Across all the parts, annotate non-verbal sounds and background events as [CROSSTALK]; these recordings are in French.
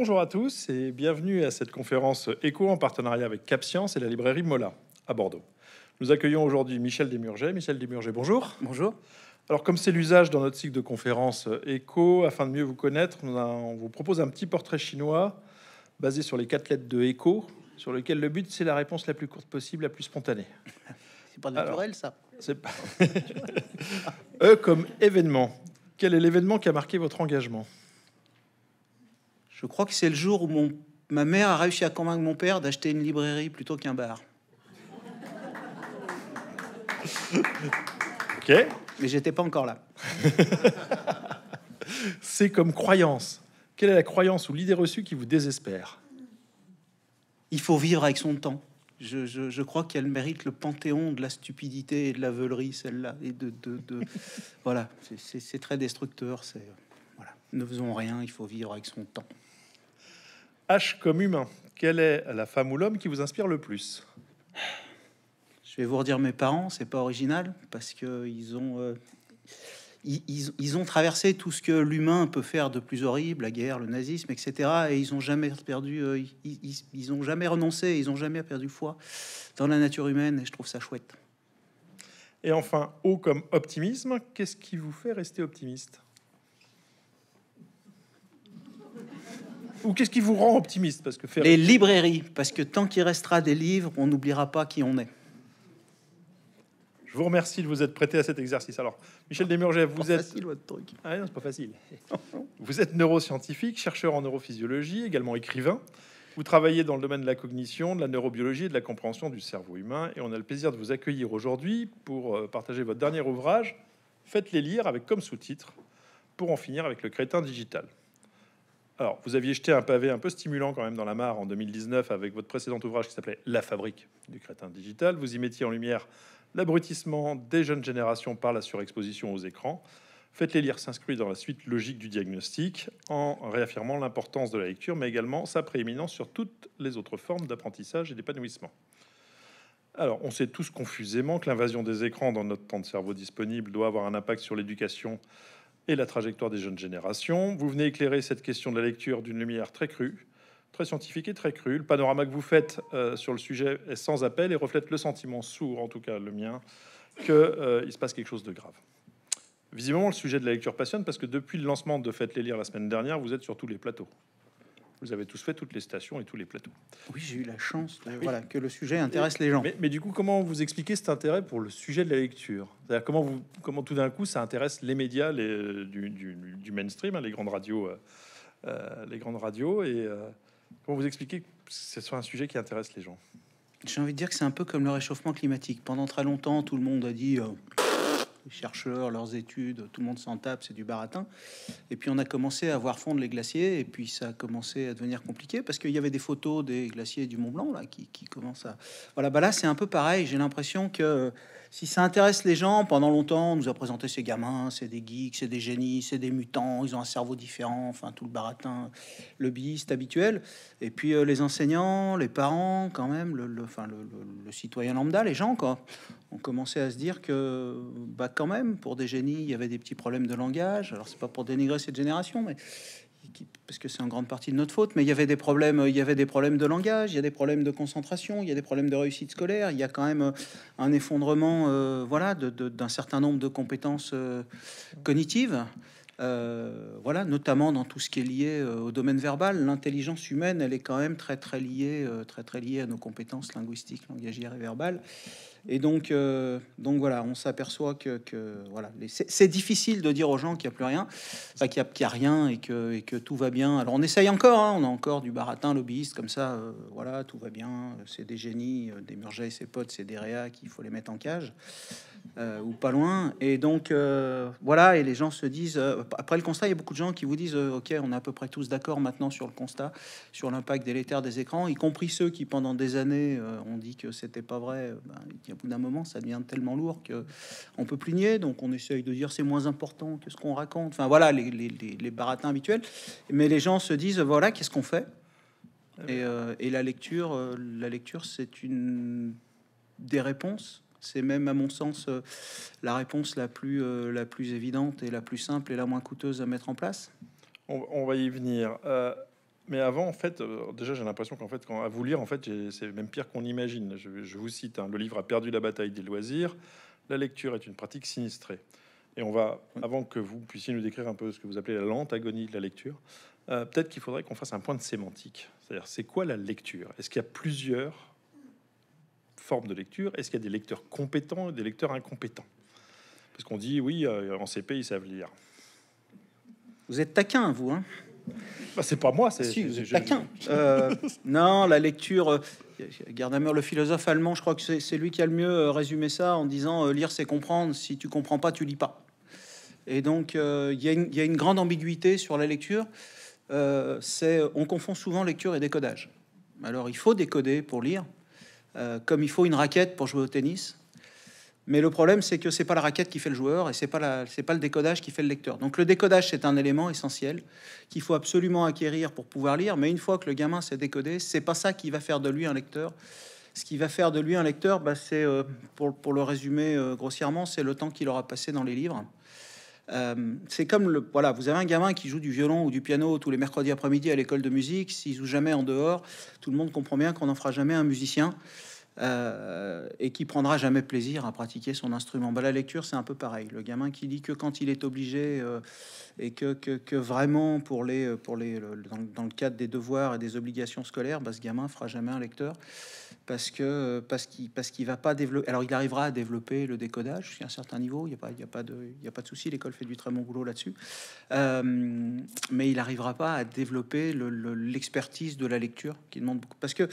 Bonjour à tous et bienvenue à cette conférence éco en partenariat avec CapScience et la librairie Mola à Bordeaux. Nous accueillons aujourd'hui Michel Desmurgés. Michel Desmurgés, bonjour. Bonjour. Alors, comme c'est l'usage dans notre cycle de conférences éco, afin de mieux vous connaître, on vous propose un petit portrait chinois basé sur les quatre lettres de ECHO, sur lequel le but c'est la réponse la plus courte possible, la plus spontanée. [LAUGHS] C'est pas naturel ça. C'est pas. [LAUGHS] e comme événement. Quel est l'événement qui a marqué votre engagement je crois que c'est le jour où mon, ma mère a réussi à convaincre mon père d'acheter une librairie plutôt qu'un bar. Ok. Mais j'étais pas encore là. [LAUGHS] c'est comme croyance. Quelle est la croyance ou l'idée reçue qui vous désespère Il faut vivre avec son temps. Je, crois qu'elle mérite le panthéon de la stupidité et de la veulerie, celle-là. Et de, [LAUGHS] voilà, c'est très destructeur. C'est voilà, ne faisons rien. Il faut vivre avec son temps. H comme humain, quelle est la femme ou l'homme qui vous inspire le plus Je vais vous redire mes parents, c'est pas original parce que ils ont euh, ils, ont traversé tout ce que l'humain peut faire de plus horrible, la guerre, le nazisme, etc. Et ils ont jamais perdu, euh, ils, ont jamais renoncé, ils ont jamais perdu foi dans la nature humaine. Et je trouve ça chouette. Et enfin, O comme optimisme, qu'est-ce qui vous fait rester optimiste ou qu'est-ce qui vous rend optimiste parce que Les librairies, parce que tant qu'il restera des livres, on n'oubliera pas qui on est. Je vous remercie de vous être prêté à cet exercice. Alors, Michel Desmurgev, vous pas êtes. Facile, votre truc. Ah non, c'est pas facile. [LAUGHS] vous êtes neuroscientifique, chercheur en neurophysiologie, également écrivain. Vous travaillez dans le domaine de la cognition, de la neurobiologie et de la compréhension du cerveau humain. Et on a le plaisir de vous accueillir aujourd'hui pour euh, partager votre dernier ouvrage. Faites-les lire avec comme sous-titre pour en finir avec le crétin digital. Alors, vous aviez jeté un pavé un peu stimulant quand même dans la mare en 2019 avec votre précédent ouvrage qui s'appelait La fabrique du crétin digital. Vous y mettiez en lumière l'abrutissement des jeunes générations par la surexposition aux écrans. Faites-les lire s'inscrit dans la suite logique du diagnostic en réaffirmant l'importance de la lecture, mais également sa prééminence sur toutes les autres formes d'apprentissage et d'épanouissement. Alors, on sait tous confusément que l'invasion des écrans dans notre temps de cerveau disponible doit avoir un impact sur l'éducation et la trajectoire des jeunes générations. Vous venez éclairer cette question de la lecture d'une lumière très crue, très scientifique et très crue. Le panorama que vous faites euh, sur le sujet est sans appel et reflète le sentiment sourd, en tout cas le mien, qu'il euh, se passe quelque chose de grave. Visiblement, le sujet de la lecture passionne parce que depuis le lancement de Faites les lire la semaine dernière, vous êtes sur tous les plateaux. Vous avez tous fait toutes les stations et tous les plateaux. Oui, j'ai eu la chance voilà, que le sujet intéresse les gens. Mais, du coup, comment vous expliquez cet intérêt pour le sujet de la lecture comment, vous, comment tout d'un coup ça intéresse les médias les, du, du, mainstream, hein, les grandes radios, euh, euh, les grandes radios, et euh, comment vous expliquez que ce soit un sujet qui intéresse les gens J'ai envie de dire que c'est un peu comme le réchauffement climatique. Pendant très longtemps, tout le monde a dit les chercheurs, leurs études, tout le monde s'en tape, c'est du baratin. Et puis on a commencé à voir fondre les glaciers, et puis ça a commencé à devenir compliqué parce qu'il y avait des photos des glaciers du Mont Blanc là qui, qui commencent à. Voilà, bah là c'est un peu pareil. J'ai l'impression que si ça intéresse les gens, pendant longtemps, on nous a présenté ces gamins, c'est des geeks, c'est des génies, c'est des mutants, ils ont un cerveau différent, enfin tout le baratin lobbyiste habituel. Et puis euh, les enseignants, les parents, quand même, le, citoyen lambda, les gens, quoi, ont commencé à se dire que, bah quand même, pour des génies, il y avait des petits problèmes de langage. Alors c'est pas pour dénigrer cette génération, mais parce que c'est en grande partie de notre faute, mais il y avait des problèmes, il y avait des problèmes de langage, il y a des problèmes de concentration, il y a des problèmes de réussite scolaire, il y a quand même euh, un effondrement, euh, voilà, d'un certain nombre de compétences euh, cognitives. voilà, notamment dans tout ce qui est lié au domaine verbal, l'intelligence humaine, elle est quand même très très liée, très très liée à nos compétences linguistiques, langagières et verbales. Et donc, euh, donc voilà, on s'aperçoit que, voilà, c'est difficile de dire aux gens qu'il n'y a plus rien, qu'il n'y a, rien et que, que tout va bien. Alors on essaye encore, hein, on a encore du baratin lobbyiste comme ça, euh, voilà, tout va bien, c'est des génies, euh, des murgers et ses potes, c'est des réacs, qu'il faut les mettre en cage ou pas loin. Et donc voilà, et les gens se disent, après le constat, il y a beaucoup de gens qui vous disent, ok, on est à peu près tous d'accord maintenant sur le constat, sur l'impact délétère des écrans, y compris ceux qui pendant des années ont dit que c'était pas vrai. Ben, et au bout d'un moment, ça devient tellement lourd que on peut plus nier. Donc on essaye de dire c'est moins important que ce qu'on raconte. Enfin voilà les, baratins habituels. Mais les gens se disent voilà qu'est-ce qu'on fait. Euh, et, la lecture, euh, la lecture, c'est une des réponses. C'est même, à mon sens, euh, la réponse la plus, la plus évidente et la plus simple et la moins coûteuse à mettre en place. On, on va y venir. Mais avant, en fait, euh, déjà, j'ai l'impression qu'en fait, quand, à vous lire, en fait, c'est même pire qu'on imagine. Je, vous cite hein, le livre a perdu la bataille des loisirs. La lecture est une pratique sinistrée. Et on va, mm. avant que vous puissiez nous décrire un peu ce que vous appelez la lente agonie de la lecture, euh, peut-être qu'il faudrait qu'on fasse un point de sémantique. C'est-à-dire, c'est quoi la lecture Est-ce qu'il y a plusieurs formes de lecture Est-ce qu'il y a des lecteurs compétents et des lecteurs incompétents Parce qu'on dit, oui, euh, en CP, ils savent lire. Vous êtes taquin, vous, hein bah, c'est pas moi, c'est. Si, euh, non, la lecture. Euh, Gardamer, le philosophe allemand, je crois que c'est, lui qui a le mieux euh, résumé ça en disant lire, c'est comprendre. Si tu comprends pas, tu lis pas. Et donc, il y, a une grande ambiguïté sur la lecture. c'est on confond souvent lecture et décodage. Alors, il faut décoder pour lire, comme il faut une raquette pour jouer au tennis. Mais le problème, c'est que ce n'est pas la raquette qui fait le joueur et c'est pas pas le décodage qui fait le lecteur. Donc le décodage, c'est un élément essentiel qu'il faut absolument acquérir pour pouvoir lire. Mais une fois que le gamin s'est décodé, ce n'est pas ça qui va faire de lui un lecteur. Ce qui va faire de lui un lecteur, bah, c'est euh, pour, le résumer euh, grossièrement, c'est le temps qu'il aura passé dans les livres. Euh, c'est comme le voilà, vous avez un gamin qui joue du violon ou du piano tous les mercredis après-midi à l'école de musique. S'il joue jamais en dehors, tout le monde comprend bien qu'on n'en fera jamais un musicien. Euh, et qui prendra jamais plaisir à pratiquer son instrument. Bah, la lecture, c'est un peu pareil. Le gamin qui dit que quand il est obligé euh, et que, que, vraiment pour les, euh, pour les dans, le cadre des devoirs et des obligations scolaires, bah, ce gamin fera jamais un lecteur parce que parce qu'il parce qu'il va pas développer. Alors il arrivera à développer le décodage jusqu'à un certain niveau. Il n'y a pas il y a pas de il y a pas de souci. L'école fait du très bon boulot là-dessus, mais il n'arrivera pas à développer l'expertise de la lecture qui demande beaucoup parce que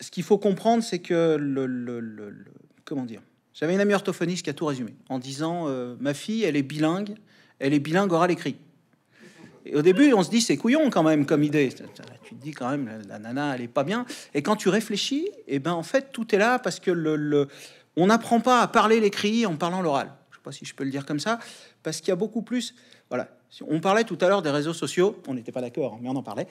ce qu'il faut comprendre, c'est que le, comment dire J'avais une amie orthophoniste qui a tout résumé en disant euh, ma fille, elle est bilingue, elle est bilingue oral écrit. Et au début, on se dit c'est couillon quand même comme idée. Tu te dis quand même la, nana, elle est pas bien. Et quand tu réfléchis, et eh ben en fait tout est là parce que le, on n'apprend pas à parler l'écrit en parlant l'oral. Je sais pas si je peux le dire comme ça, parce qu'il y a beaucoup plus. Voilà, on parlait tout à l'heure des réseaux sociaux, on n'était pas d'accord, mais on en parlait.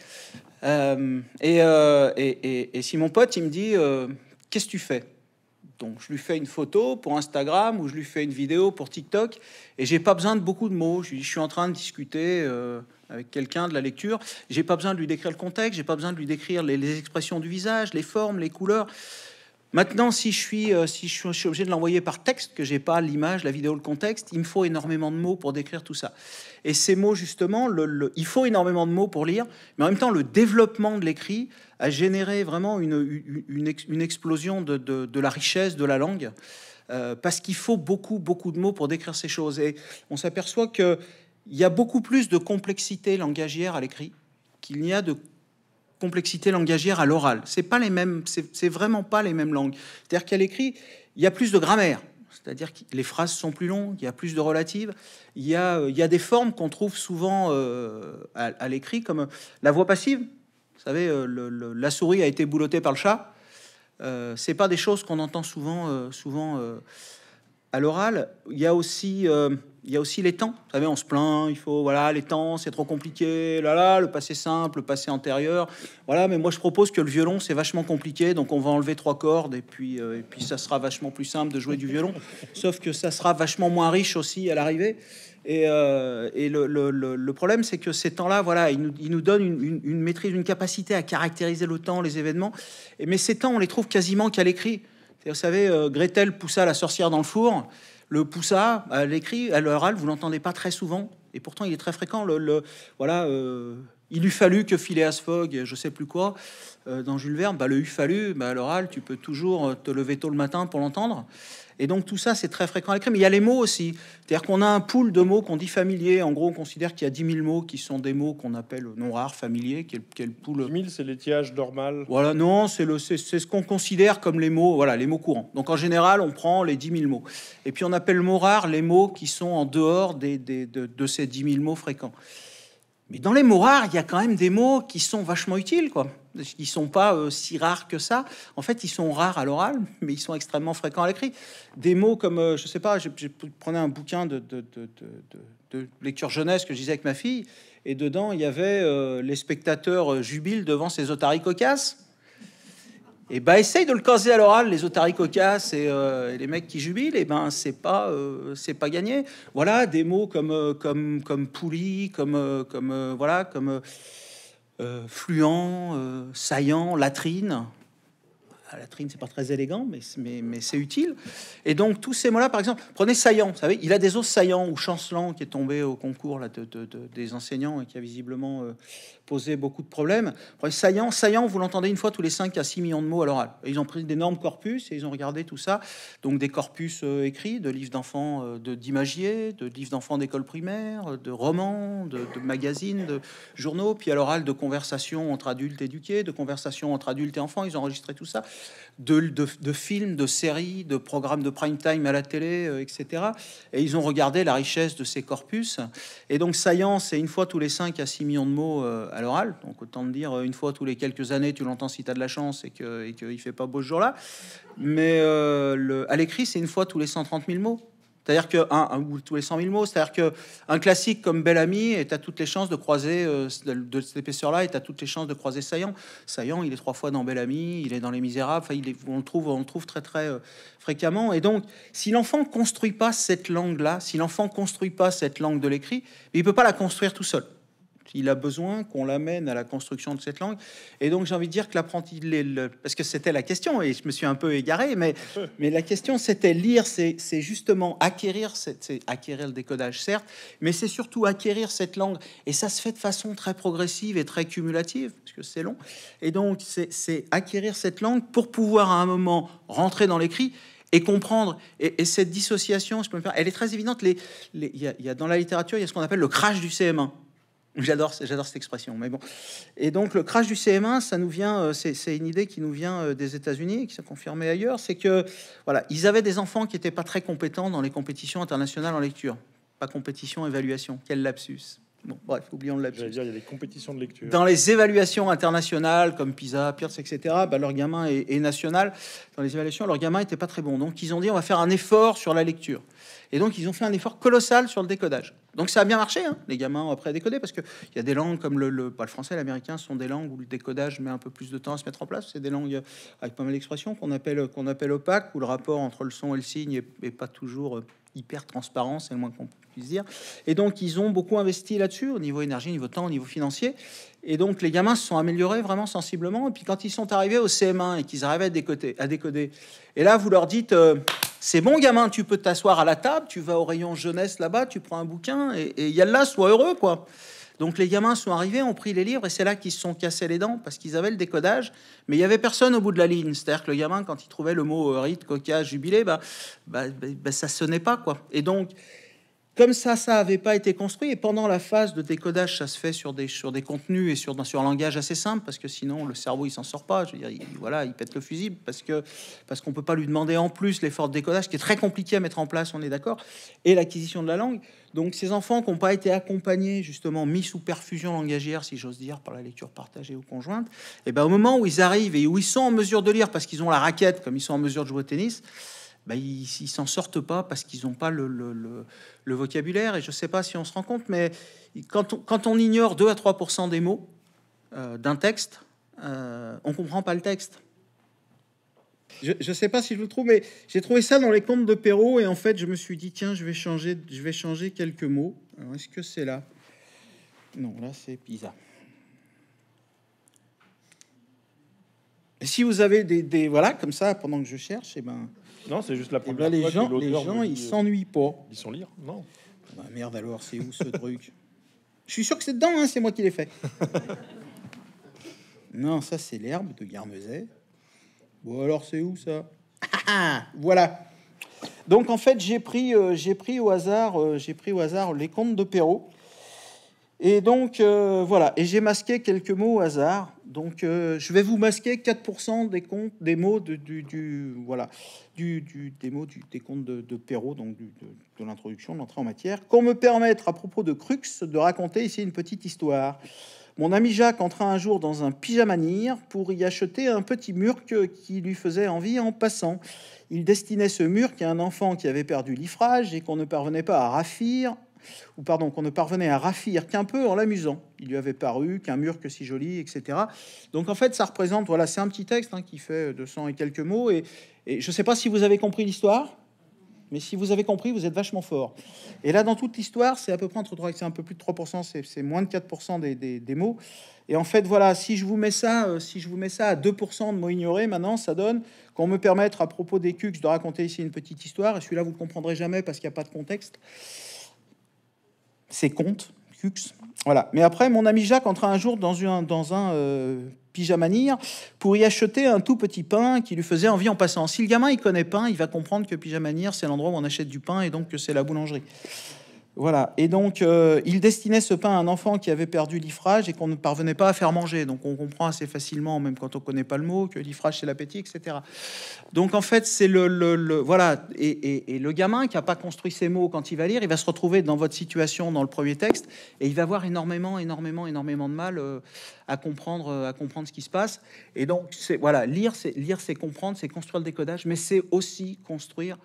Euh, euh, et, si mon pote, il me dit, euh, qu'est-ce que tu fais Donc je lui fais une photo pour Instagram ou je lui fais une vidéo pour TikTok, et j'ai pas besoin de beaucoup de mots. Je, suis en train de discuter avec quelqu'un de la lecture, j'ai pas besoin de lui décrire le contexte, j'ai pas besoin de lui décrire les expressions du visage, les formes, les couleurs. Maintenant, euh, si je suis, obligé de l'envoyer par texte, que j'ai pas l'image, la vidéo, le contexte, il me faut énormément de mots pour décrire tout ça. Et ces mots, justement, il faut énormément de mots pour lire, mais en même temps, le développement de l'écrit a généré vraiment une, explosion de, la richesse de la langue, euh, parce qu'il faut beaucoup, beaucoup de mots pour décrire ces choses. Et on s'aperçoit qu'il y a beaucoup plus de complexité langagière à l'écrit qu'il n'y a de complexité langagière à l'oral. C'est pas les mêmes, c'est vraiment pas les mêmes langues. C'est-à-dire qu'à l'écrit, il y a plus de grammaire. C'est-à-dire que les phrases sont plus longues, il y a plus de relatives, il y a, euh, il y a des formes qu'on trouve souvent euh, à, l'écrit, comme euh, la voix passive. Vous savez, la souris a été boulottée par le chat. c'est pas des choses qu'on entend souvent, souvent à l'oral, il y a aussi euh, il y aussi les temps. Vous savez, on se plaint, il faut voilà les temps, c'est trop compliqué. Là là, le passé simple, le passé antérieur. Voilà, mais moi je propose que le violon c'est vachement compliqué, donc on va enlever trois cordes et puis euh, et puis ça sera vachement plus simple de jouer du violon. [LAUGHS] Sauf que ça sera vachement moins riche aussi à l'arrivée. Et, euh, le, problème, c'est que ces temps-là, voilà, ils nous, ils donnent une, maîtrise, une capacité à caractériser le temps, les événements. Et, mais ces temps, on les trouve quasiment qu'à l'écrit. Et vous savez, euh, Gretel poussa la sorcière dans le four, le poussa à l'écrit, à l'oral, vous l'entendez pas très souvent, et pourtant il est très fréquent. Le, voilà, euh, il eût fallu que Phileas Fogg, je sais plus quoi, euh, dans Jules Verne, bah, le eût fallu, bah, à l'oral, tu peux toujours te lever tôt le matin pour l'entendre. Et donc tout ça, c'est très fréquent à l'écrit. Mais il y a les mots aussi. C'est-à-dire qu'on a un pool de mots qu'on dit familier. En gros, on considère qu'il y a 10 000 mots qui sont des mots qu'on appelle non rares, familiers, quel quel 10 000, c'est l'étiage normal. Voilà, non, c'est ce qu'on considère comme les mots, voilà, les mots courants. Donc en général, on prend les 10 000 mots. Et puis on appelle mots rares les mots qui sont en dehors des, de, de ces 10 000 mots fréquents. Mais dans les mots rares, il y a quand même des mots qui sont vachement utiles, quoi. ne sont pas euh, si rares que ça. En fait, ils sont rares à l'oral, mais ils sont extrêmement fréquents à l'écrit. Des mots comme, je euh, je sais pas, je, prenais un bouquin de, lecture jeunesse que je disais avec ma fille, et dedans il y avait euh, les spectateurs jubilent devant ces otaries cocasses. Et eh ben, essaye de le casser à l'oral, les otaries cocasses euh, et, les mecs qui jubilent, et eh ben c'est pas, euh, pas gagné. Voilà, des mots comme, euh, comme, comme poulie, comme, voilà, comme fluent, saillant, latrine la trine, c'est pas très élégant, mais, c'est utile. Et donc, tous ces mots-là, par exemple, prenez Saillant, vous savez, il a des os saillants ou chancelants qui est tombé au concours là, de, des enseignants et qui a visiblement euh, posé beaucoup de problèmes. Prenez Saillant, Saillant, vous l'entendez une fois tous les cinq à 6 millions de mots à l'oral. Ils ont pris d'énormes corpus et ils ont regardé tout ça, donc des corpus euh, écrits, de livres d'enfants euh, de d'imagier, de livres d'enfants d'école primaire, de romans, de, de magazines, de journaux, puis à l'oral de conversations entre adultes éduqués, de conversations entre adultes et enfants, ils ont enregistré tout ça de, de, films, de séries, de programmes de prime time à la télé, euh, etc. Et ils ont regardé la richesse de ces corpus. Et donc, Science c'est une fois tous les 5 à 6 millions de mots euh, à l'oral. Donc, autant te dire, euh, une fois tous les quelques années, tu l'entends si tu as de la chance et qu'il et fait pas beau ce jour-là. Mais à l'écrit, c'est une fois tous les 130 000 mots. C'est-à-dire que un, tous les 100 000 mots, c'est-à-dire que un classique comme Bel Ami, est à toutes les chances de croiser euh, de cette épaisseur-là, est à toutes les chances de croiser Saillant. Saillant, il est trois fois dans Bel Ami, il est dans Les Misérables. il on le trouve, on trouve très très euh, fréquemment. Et donc, si l'enfant construit pas cette langue-là, si l'enfant construit pas cette langue de l'écrit, il peut pas la construire tout seul. Il a besoin qu'on l'amène à la construction de cette langue. Et donc, j'ai envie de dire que l'apprenti, parce que c'était la question, et je me suis un peu égaré, mais, la question, c'était lire, c'est justement acquérir, c'est acquérir le décodage, certes, mais c'est surtout acquérir cette langue. Et ça se fait de façon très progressive et très cumulative, parce que c'est long. Et donc, c'est acquérir cette langue pour pouvoir, à un moment, rentrer dans l'écrit et comprendre. Et, cette dissociation, je peux me faire, elle est très évidente. les, y, dans la littérature, il y a ce qu'on appelle le crash du CM1. J'adore, j'adore cette expression. Mais bon. Et donc le crash du CM1, ça nous vient, euh, c'est, une idée qui nous vient euh, des États-Unis qui s'est confirmée ailleurs, c'est que voilà, ils avaient des enfants qui n'étaient pas très compétents dans les compétitions internationales en lecture, pas compétition, évaluation. Quel lapsus bref, oublions le dire, il y a des compétitions de lecture. Dans les évaluations internationales comme PISA, Pierce, etc., bah, leur gamin est, national. Dans les évaluations, leur gamins n'était pas très bon. Donc, ils ont dit on va faire un effort sur la lecture. Et donc, ils ont fait un effort colossal sur le décodage. Donc, ça a bien marché. Hein, les gamins ont appris à décoder parce qu'il y a des langues comme le, pas bah, le français, l'américain sont des langues où le décodage met un peu plus de temps à se mettre en place. C'est des langues avec pas mal d'expressions qu'on appelle, qu'on appelle opaques, où le rapport entre le son et le signe n'est pas toujours euh, hyper transparent, c'est le moins qu'on puisse dire. Et donc, ils ont beaucoup investi là-dessus, au niveau énergie, au niveau temps, au niveau financier. Et donc, les gamins se sont améliorés vraiment sensiblement. Et puis, quand ils sont arrivés au CM1 et qu'ils arrivaient à décoder, et là, vous leur dites euh, C'est bon, gamin, tu peux t'asseoir à la table, tu vas au rayon jeunesse là-bas, tu prends un bouquin, et, et là sois heureux, quoi. Donc les gamins sont arrivés, ont pris les livres et c'est là qu'ils se sont cassés les dents parce qu'ils avaient le décodage, mais il y avait personne au bout de la ligne. C'est-à-dire que le gamin, quand il trouvait le mot euh, rite, coca, jubilé, bah, bah, bah, bah ça sonnait pas quoi. Et donc comme ça, ça n'avait pas été construit. Et pendant la phase de décodage, ça se fait sur des, sur des contenus et sur, sur un langage assez simple, parce que sinon, le cerveau, il s'en sort pas. Je veux il, voilà, il pète le fusible, parce que parce qu'on peut pas lui demander en plus l'effort de décodage, qui est très compliqué à mettre en place, on est d'accord, et l'acquisition de la langue. Donc, ces enfants qui n'ont pas été accompagnés, justement, mis sous perfusion langagière, si j'ose dire, par la lecture partagée ou conjointe, et eh ben, au moment où ils arrivent et où ils sont en mesure de lire, parce qu'ils ont la raquette, comme ils sont en mesure de jouer au tennis, ben, ils s'en sortent pas parce qu'ils n'ont pas le, vocabulaire. Et je ne sais pas si on se rend compte, mais quand on, quand on ignore 2 à 3 des mots euh, d'un texte, euh, on comprend pas le texte. Je ne sais pas si je le trouve, mais j'ai trouvé ça dans les comptes de Perrault et en fait, je me suis dit tiens, je vais changer, je vais changer quelques mots. est-ce que c'est là Non, là c'est Pisa. si vous avez des, voilà comme ça pendant que je cherche, et eh ben non, c'est juste la eh première. Ben, les gens, les gens, ils euh, s'ennuient pas. Ils sont lire Non. merde alors, c'est où ce [LAUGHS] truc Je suis sûr que c'est dedans, hein, c'est moi qui l'ai fait. [LAUGHS] non, ça c'est l'herbe de Garmezet. Bon alors c'est où ça ah, ah, Voilà. Donc en fait j'ai pris, euh, pris au hasard, euh, j'ai pris au hasard les contes de Perrault. Et donc voilà, et j'ai masqué quelques mots au hasard. Donc, euh, je vais vous masquer 4% des comptes, mots de, du, du, voilà, du, des des comptes de, de Perrault, donc de, l'introduction, de l'entrée en matière. Qu'on me permettre, à propos de Crux, de raconter ici une petite histoire. Mon ami Jacques entra un jour dans un nir pour y acheter un petit mur qui lui faisait envie en passant. Il destinait ce murque à un enfant qui avait perdu l'ifrage et qu'on ne parvenait pas à raffir ou pardon, qu'on ne parvenait à raffir qu'un peu en l'amusant. Il lui avait paru qu'un mur que si joli, etc. Donc en fait, ça représente, voilà, c'est un petit texte hein, qui fait 200 et quelques mots. Et, je ne sais pas si vous avez compris l'histoire, mais si vous avez compris, vous êtes vachement fort. Et là, dans toute l'histoire, c'est à peu près entre 3 c'est un peu plus de 3%, c'est moins de 4% des, des, mots. Et en fait, voilà, si je vous mets ça, euh, si je vous mets ça à 2% de mots ignorés, maintenant, ça donne qu'on me permette à propos des cucs de raconter ici une petite histoire. Et celui-là, vous ne comprendrez jamais parce qu'il n'y a pas de contexte ses comptes, Cux. Voilà. Mais après, mon ami Jacques entra un jour dans un, dans un euh, pour y acheter un tout petit pain qui lui faisait envie en passant. Si le gamin il connaît pain, il va comprendre que pyjamanir c'est l'endroit où on achète du pain et donc que c'est la boulangerie. Voilà. Et donc, euh, il destinait ce pain à un enfant qui avait perdu l'ifrage et qu'on ne parvenait pas à faire manger. Donc, on comprend assez facilement, même quand on ne connaît pas le mot, que l'ifrage, c'est l'appétit, etc. Donc, en fait, c'est le, Voilà. Et, le gamin qui n'a pas construit ses mots quand il va lire, il va se retrouver dans votre situation, dans le premier texte, et il va avoir énormément, énormément, énormément de mal euh, à, comprendre, euh, à comprendre ce qui se passe. Et donc, c'est voilà, lire, c'est lire, c'est comprendre, c'est construire le décodage, mais c'est aussi construire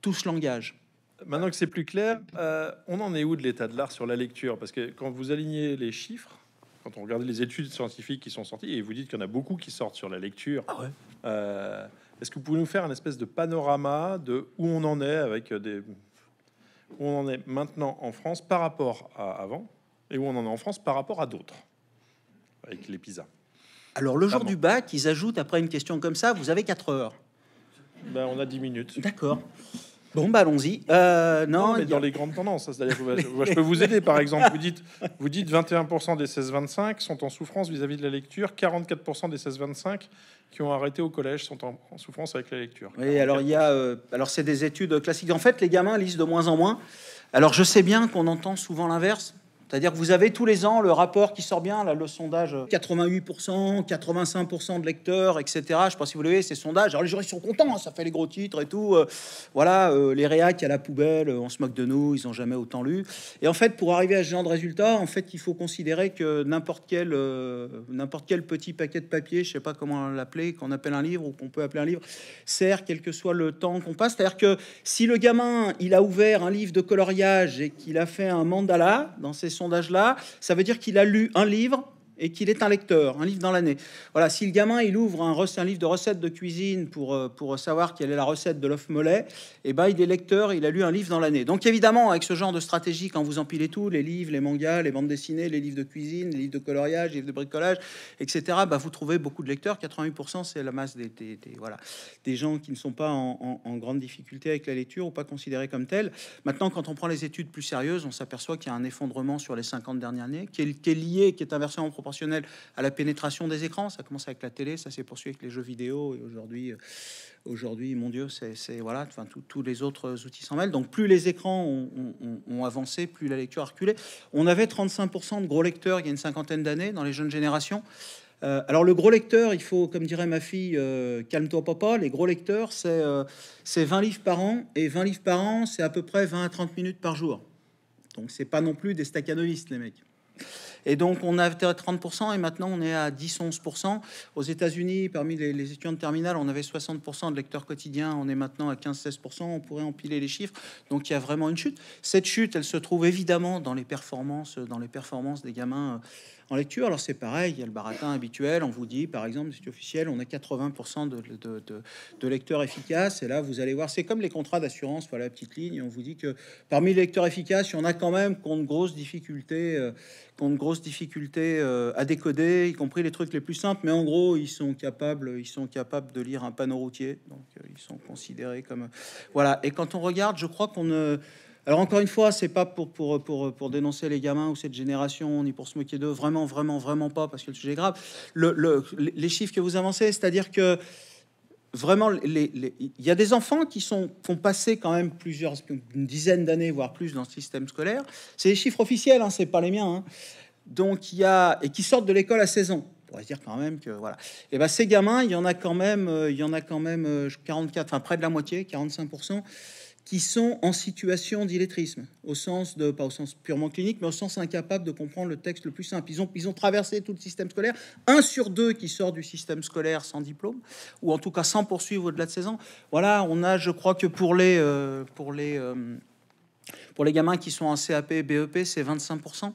tout ce langage. Maintenant que c'est plus clair, euh, on en est où de l'état de l'art sur la lecture Parce que quand vous alignez les chiffres, quand on regarde les études scientifiques qui sont sorties, et vous dites qu'il y en a beaucoup qui sortent sur la lecture, ah euh, est-ce que vous pouvez nous faire un espèce de panorama de où on en est avec des où on en est maintenant en France par rapport à avant et où on en est en France par rapport à d'autres avec les PISA. Alors le jour du bac, ils ajoutent après une question comme ça, vous avez 4 heures. Ben, on a 10 minutes. D'accord. Bon, bah allons-y. Euh, non, mais dans les grandes tendances, je peux vous aider. Par exemple, vous dites, vous dites 21% des 16-25 sont en souffrance vis-à-vis de la lecture, 44% des 16-25 qui ont arrêté au collège sont en, souffrance avec la lecture. Oui, alors il y a, euh, alors c'est des études classiques. En fait, les gamins lisent de moins en moins. Alors je sais bien qu'on entend souvent l'inverse. C'est-à-dire que vous avez tous les ans le rapport qui sort bien, là, le sondage 88%, euh, 85% de lecteurs, etc. Je ne sais pas si vous voyez, ces sondages. Alors les ils sont contents, hein, ça fait les gros titres et tout. Euh, voilà, euh, les réacs à la poubelle, on se moque de nous, ils n'ont jamais autant lu. Et en fait, pour arriver à ce genre de résultat, en fait, il faut considérer que n'importe quel, n'importe quel petit paquet de papier, je ne sais pas comment l'appeler, qu'on appelle un livre ou qu'on peut appeler un livre, sert quel que soit le temps qu'on passe. C'est-à-dire que si le gamin, il a ouvert un livre de coloriage et qu'il a fait un mandala dans ses sondage-là, ça veut dire qu'il a lu un livre, et qu'il est un lecteur, un livre dans l'année. Voilà, si le gamin il ouvre un, un, livre de recettes de cuisine pour, euh, pour savoir quelle est la recette de l'œuf mollet, et eh ben il est lecteur, il a lu un livre dans l'année. Donc évidemment, avec ce genre de stratégie, quand vous empilez tout, les livres, les mangas, les bandes dessinées, les livres de cuisine, les livres de coloriage, les livres de bricolage, etc., bah, vous trouvez beaucoup de lecteurs. 88% c'est la masse des, voilà, des gens qui ne sont pas en, grande difficulté avec la lecture ou pas considérés comme tels. Maintenant, quand on prend les études plus sérieuses, on s'aperçoit qu'il y a un effondrement sur les 50 dernières années qui est, lié, qui est inversement proportionnel à la pénétration des écrans. Ça commence avec la télé, ça s'est poursuivi avec les jeux vidéo, et aujourd'hui, euh, aujourd'hui, mon Dieu, c'est voilà, enfin tous les autres outils s'en mêlent. Donc plus les écrans ont, avancé, plus la lecture a reculé. On avait 35% de gros lecteurs il y a une cinquantaine d'années dans les jeunes générations. Euh, alors le gros lecteur, il faut, comme dirait ma fille, euh, calme-toi papa, les gros lecteurs, c'est 20 livres par an, et 20 livres par an, c'est à peu près 20 à 30 minutes par jour. Donc c'est pas non plus des staccanovistes, les mecs. Et donc, on a à 30% et maintenant, on est à 10-11%. Aux États-Unis, parmi les, étudiants de terminale, on avait 60% de lecteurs quotidiens. On est maintenant à 15-16%. On pourrait empiler les chiffres. Donc, il y a vraiment une chute. Cette chute, elle se trouve évidemment dans les performances, dans les performances des gamins. Euh, en lecture. Alors c'est pareil, il y a le baratin habituel. On vous dit, par exemple, c'est officiel, on a 80% de, lecteurs efficaces. Et là, vous allez voir, c'est comme les contrats d'assurance, voilà la petite ligne. On vous dit que parmi les lecteurs efficaces, il y en a quand même qui ont de grosses difficultés, euh, de grosses difficultés euh, à décoder, y compris les trucs les plus simples. Mais en gros, ils sont capables, ils sont capables de lire un panneau routier. Donc euh, ils sont considérés comme voilà. Et quand on regarde, je crois qu'on ne alors encore une fois, c'est pas pour, pour, pour, pour, dénoncer les gamins ou cette génération, ni pour se moquer d'eux, vraiment, vraiment, vraiment pas, parce que le sujet est grave. Le, les chiffres que vous avancez, c'est-à-dire que vraiment, il y a des enfants qui sont font passer quand même plusieurs, une dizaine d'années, voire plus, dans le système scolaire. C'est les chiffres officiels, hein, c'est pas les miens. Hein. Donc il y a et qui sortent de l'école à 16 ans. On va dire quand même que voilà. Et eh ben ces gamins, il y en a quand même, euh, il y en a quand même 44, euh, enfin près de la moitié, 45 qui sont en situation d'illettrisme, au sens de, pas au sens purement clinique, mais au sens incapable de comprendre le texte le plus simple. Ils ont, ils ont traversé tout le système scolaire. Un sur deux qui sort du système scolaire sans diplôme, ou en tout cas sans poursuivre au-delà de 16 ans. Voilà, on a, je crois que pour les, euh, pour les, euh, pour les gamins qui sont en CAP, BEP, c'est 25%.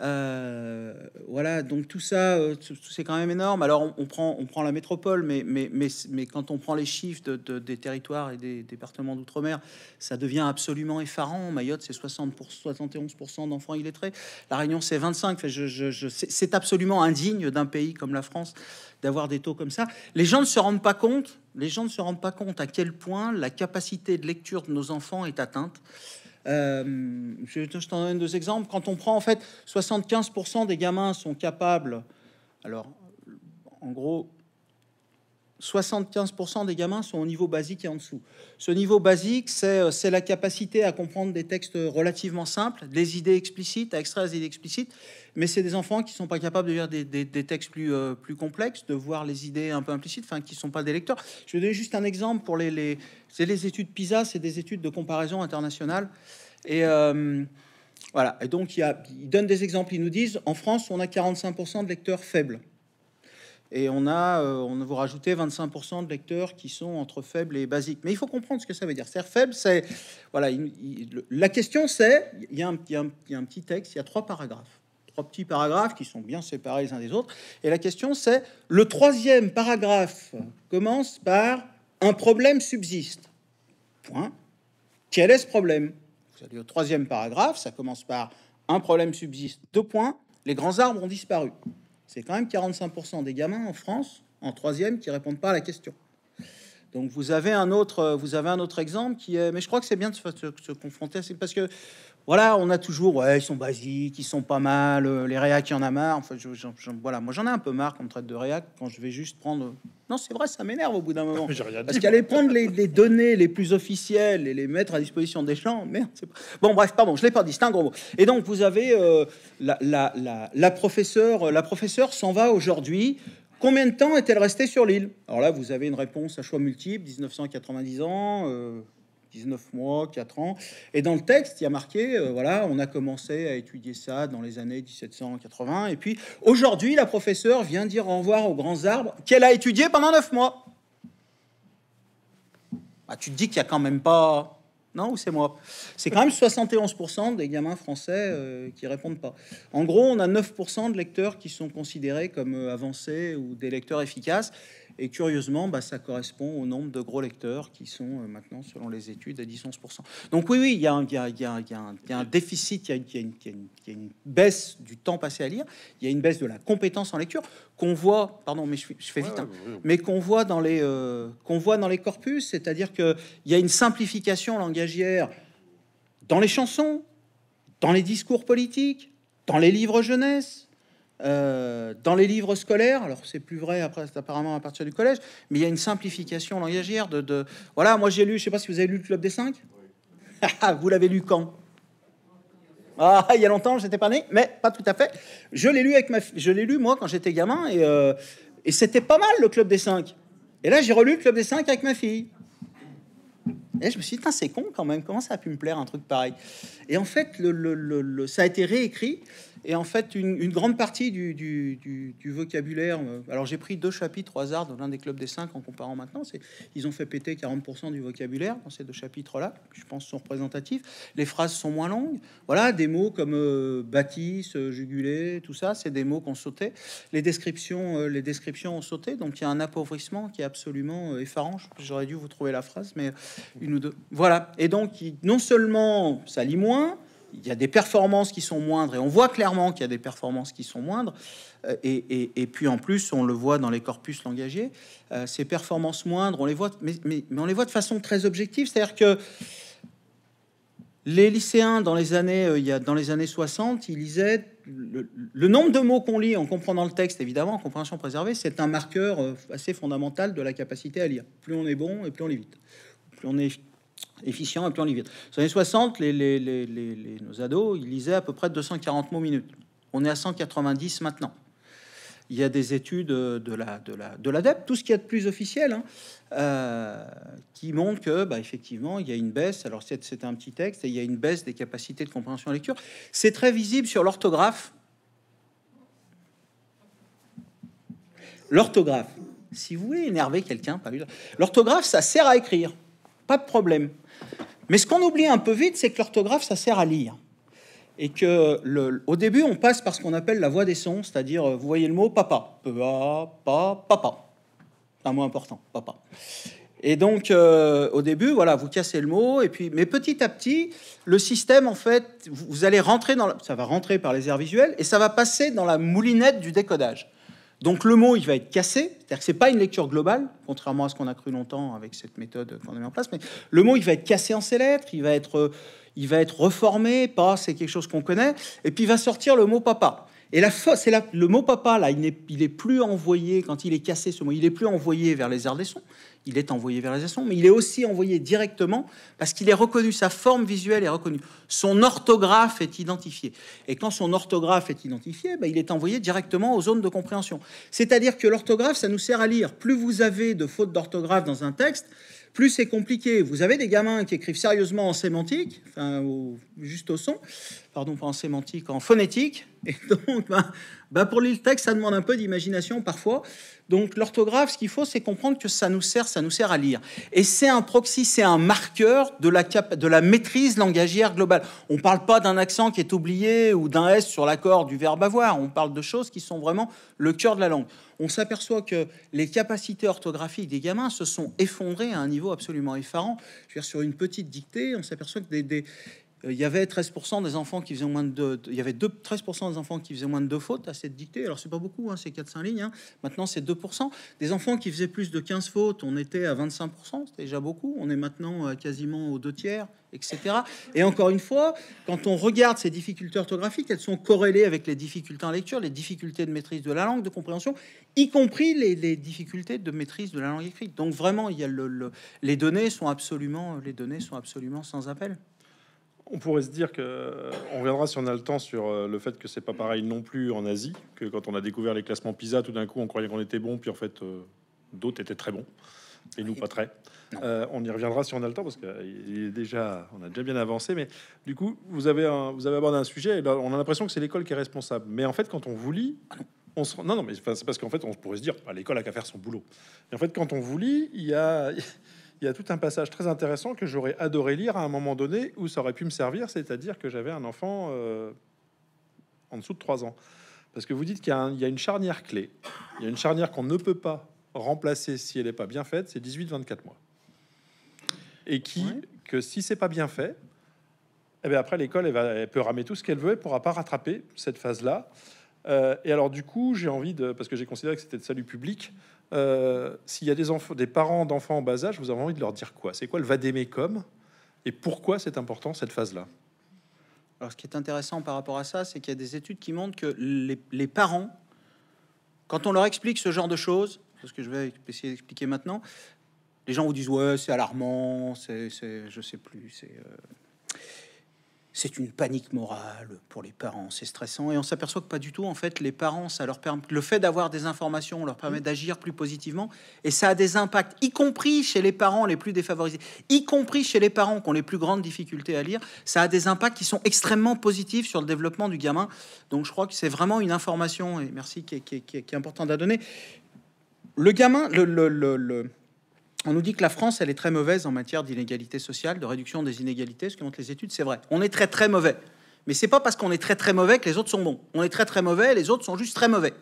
Euh, voilà, donc tout ça, euh, c'est quand même énorme. Alors on, prend, on prend la métropole, mais, mais, mais, mais quand on prend les chiffres des territoires et des départements d'outre-mer, ça devient absolument effarant. Mayotte, c'est 60 pour 71% d'enfants illettrés. La Réunion, c'est 25. Je, je, je, c'est absolument indigne d'un pays comme la France d'avoir des taux comme ça. Les gens ne se rendent pas compte. Les gens ne se rendent pas compte à quel point la capacité de lecture de nos enfants est atteinte. Euh, je, je t'en donne deux exemples. Quand on prend en fait 75% des gamins sont capables, alors en gros 75% des gamins sont au niveau basique et en dessous. Ce niveau basique, euh, c'est la capacité à comprendre des textes relativement simples, des idées explicites, à extraire des idées explicites, mais c'est des enfants qui ne sont pas capables de lire des, textes euh, plus, complexes, de voir les idées un peu implicites, enfin, qui ne sont pas des lecteurs. Je vais donner juste un exemple pour les... c'est les études PISA, c'est des études de comparaison internationale. Et... Euh, voilà, et donc il y ils donnent des exemples, ils nous disent, en France, on a 45% de lecteurs faibles. Et on a, euh, on vous rajouter 25% de lecteurs qui sont entre faibles et basiques. Mais il faut comprendre ce que ça veut dire. cest faible, c'est voilà. la question, c'est il y, a un, y a un petit texte, il y a trois paragraphes, trois petits paragraphes qui sont bien séparés les uns des autres. Et la question, c'est le troisième paragraphe commence par un problème subsiste. Point. Quel est ce problème Vous allez au troisième paragraphe, ça commence par un problème subsiste. Deux points. Les grands arbres ont disparu. C'est quand même 45% des gamins en France, en troisième, qui répondent pas à la question. Donc vous avez un autre, euh, vous avez un autre exemple qui est, mais je crois que c'est bien de se, confronter parce que voilà, on a toujours, ouais, ils sont basiques, ils sont pas mal, euh, les réacs, il en a marre. Enfin, voilà, moi j'en ai un peu marre qu'on traite de réac quand je vais juste prendre. Euh, non, c'est vrai, ça m'énerve au bout d'un moment. [LAUGHS] Parce qu'aller prendre les, données les plus officielles et les mettre à disposition des gens, merde. Bon, bref, pardon, je l'ai pas dit, c'est un gros mot. Et donc, vous avez euh, la, la, professeure, la professeure s'en va aujourd'hui. Combien de temps est-elle restée sur l'île Alors là, vous avez une réponse à choix multiple 1990 ans. 19 mois, 4 ans. Et dans le texte, il y a marqué, euh, voilà, on a commencé à étudier ça dans les années 1780. Et puis aujourd'hui, la professeure vient dire au revoir aux grands arbres qu'elle a étudié pendant 9 mois. Bah, tu te dis qu'il n'y a quand même pas... Non, ou c'est moi C'est quand même 71% des gamins français euh, qui répondent pas. En gros, on a 9% de lecteurs qui sont considérés comme euh, avancés ou des lecteurs efficaces. Et curieusement, ça correspond au nombre de gros lecteurs qui sont maintenant, selon les études, à 10-11%. Donc oui, oui, il y, a un déficit, il y a, une, baisse du temps passé à lire, il y a une baisse de la compétence en lecture qu'on voit, pardon, mais je, fais vite, mais qu'on voit dans les qu'on voit dans les corpus, c'est-à-dire qu'il y a une simplification langagière dans les chansons, dans les discours politiques, dans les livres jeunesse, euh, dans les livres scolaires, alors c'est plus vrai après, apparemment à partir du collège, mais il y a une simplification langagière de, Voilà, moi j'ai lu, je sais pas si vous avez lu le Club des Cinq. [LAUGHS] vous l'avez lu quand ah, il y a longtemps, j'étais pas né, mais pas tout à fait. Je l'ai lu avec ma, je l'ai lu moi quand j'étais gamin et, euh, et c'était pas mal le Club des Cinq. Et là j'ai relu le Club des Cinq avec ma fille. Et je me suis dit, c'est con quand même, comment ça a pu me plaire un truc pareil Et en fait, le, ça a été réécrit. Et en fait, une, grande partie du, vocabulaire. Euh, alors, j'ai pris deux chapitres au hasard dans l'un des clubs des cinq en comparant maintenant. C'est, ils ont fait péter 40% du vocabulaire dans ces deux chapitres-là, je pense sont représentatifs. Les phrases sont moins longues. Voilà, des mots comme euh, bâtisse, euh, jugulé, tout ça, c'est des mots qu'on sautait. Les descriptions, les descriptions ont sauté. Donc, il y a un appauvrissement qui est absolument effarant. J'aurais dû vous trouver la phrase, mais une voilà. Et donc, non seulement ça lit moins, il y a des performances qui sont moindres, et on voit clairement qu'il y a des performances qui sont moindres, euh, et, puis en plus, on le voit dans les corpus langagiers, euh, ces performances moindres, on les voit, mais, on les voit de façon très objective, c'est-à-dire que les lycéens dans les années, euh, il dans les années 60, ils lisaient le, nombre de mots qu'on lit en comprenant le texte, évidemment, compréhension préservée, c'est un marqueur assez fondamental de la capacité à lire. Plus on est bon et plus on lit vite plus on est efficient et plus on lit vite. Dans les 60, les, nos ados, ils lisaient à peu près 240 mots minutes. On est à 190 maintenant. Il y a des études de la de la de tout ce qu'il y a de plus officiel, hein, euh, qui montrent que bah, effectivement il y a une baisse. Alors c'est un petit texte il y a une baisse des capacités de compréhension lecture. C'est très visible sur l'orthographe. L'orthographe. Si vous voulez énerver quelqu'un, l'orthographe, ça sert à écrire pas de problème. Mais ce qu'on oublie un peu vite, c'est que l'orthographe, ça sert à lire. Et que le, au début, on passe par ce qu'on appelle la voix des sons, c'est-à-dire, euh, vous voyez le mot papa, Papa, papa, un mot important, papa. Et donc, euh, au début, voilà, vous cassez le mot, et puis, mais petit à petit, le système, en fait, vous, allez rentrer dans, ça va rentrer par les airs visuels, et ça va passer dans la moulinette du décodage. Donc le mot, il va être cassé, c'est-à-dire que ce n'est pas une lecture globale, contrairement à ce qu'on a cru longtemps avec cette méthode qu'on a mis en place, mais le mot, il va être cassé en ses lettres, il va être, euh, il va être reformé, pas c'est quelque chose qu'on connaît, et puis il va sortir le mot papa. Et la c'est le mot papa, là, il n'est est plus envoyé, quand il est cassé ce mot, il est plus envoyé vers les sons, il est envoyé vers les sons, mais il est aussi envoyé directement parce qu'il est reconnu, sa forme visuelle est reconnue, son orthographe est identifié. Et quand son orthographe est identifié, ben, il est envoyé directement aux zones de compréhension. C'est-à-dire que l'orthographe, ça nous sert à lire. Plus vous avez de fautes d'orthographe dans un texte, plus c'est compliqué. Vous avez des gamins qui écrivent sérieusement en sémantique, enfin, juste au son, pardon, pas en sémantique, en phonétique. Et donc, ben, ben, pour lire le texte, ça demande un peu d'imagination parfois. Donc, l'orthographe, ce qu'il faut, c'est comprendre que ça nous sert, ça nous sert à lire. Et c'est un proxy, c'est un marqueur de la, de la maîtrise langagière globale. On ne parle pas d'un accent qui est oublié ou d'un S sur l'accord du verbe avoir. On parle de choses qui sont vraiment le cœur de la langue on s'aperçoit que les capacités orthographiques des gamins se sont effondrées à un niveau absolument effarant. sur une petite dictée, on s'aperçoit que des, euh, il y avait 13% des enfants qui faisaient moins de il y avait 2, 13% des enfants qui faisaient moins de deux fautes à cette dictée. Alors c'est pas beaucoup, hein, c'est 4-5 lignes. Hein. Maintenant c'est 2%. Des enfants qui faisaient plus de 15 fautes, on était à 25%, c'était déjà beaucoup. On est maintenant euh, quasiment aux deux tiers, etc. Et encore une fois, quand on regarde ces difficultés orthographiques, elles sont corrélées avec les difficultés en lecture, les difficultés de maîtrise de la langue, de compréhension, y compris les, difficultés de maîtrise de la langue écrite. Donc vraiment, il y a les données sont absolument, les données sont absolument sans appel. On pourrait se dire que euh, on reviendra si on a le temps sur euh, le fait que c'est pas pareil non plus en Asie, que quand on a découvert les classements PISA, tout d'un coup on croyait qu'on était bon, puis en fait euh, d'autres étaient très bons et nous pas très. on y reviendra si on a le temps parce qu'il est déjà, on a déjà bien avancé. Mais du coup, vous avez vous avez abordé un sujet. Et on a l'impression que c'est l'école qui est responsable. Mais en fait, quand on vous lit, ah on se non non, mais c'est parce qu'en fait, on pourrait se dire, à bah, l'école a qu'à faire son boulot. Et en fait, quand on vous lit, il y a il y a tout un passage très intéressant que j'aurais adoré lire à un moment donné où ça aurait pu me servir, c'est-à-dire que j'avais un enfant euh, en dessous de 3 ans. Parce que vous dites qu'il y, a une charnière clé, il y a une charnière qu'on ne peut pas remplacer si elle n'est pas bien faite, c'est 18-24 mois. Et qui, que si c'est pas bien fait, eh bien après l'école, elle, peut ramer tout ce qu'elle veut, elle pourra pas rattraper cette phase-là. Euh, et alors, du coup, j'ai envie de, parce que j'ai considéré que c'était de salut public, euh, s'il y a des, enfants, des parents d'enfants en bas âge, vous avez envie de leur dire quoi C'est quoi le vadémécom et pourquoi c'est important cette phase-là Alors, ce qui est intéressant par rapport à ça, c'est qu'il y a des études qui montrent que les, parents, quand on leur explique ce genre de choses, ce que je vais essayer d'expliquer maintenant, les gens vous disent ouais, c'est alarmant, c'est, je sais plus, c'est. Euh, c'est une panique morale pour les parents, c'est stressant. Et on s'aperçoit que pas du tout, en fait, les parents, ça leur permet, le fait d'avoir des informations leur permet mmh. d'agir plus positivement, et ça a des impacts, y compris chez les parents les plus défavorisés, y compris chez les parents qui ont les plus grandes difficultés à lire, ça a des impacts qui sont extrêmement positifs sur le développement du gamin. Donc je crois que c'est vraiment une information, et merci, qui est, qui importante à donner. Le gamin, le, le, le on nous dit que la France, elle est très mauvaise en matière d'inégalité sociale, de réduction des inégalités, ce que montrent les études, c'est vrai. On est très très mauvais. Mais ce n'est pas parce qu'on est très très mauvais que les autres sont bons. On est très très mauvais, les autres sont juste très mauvais.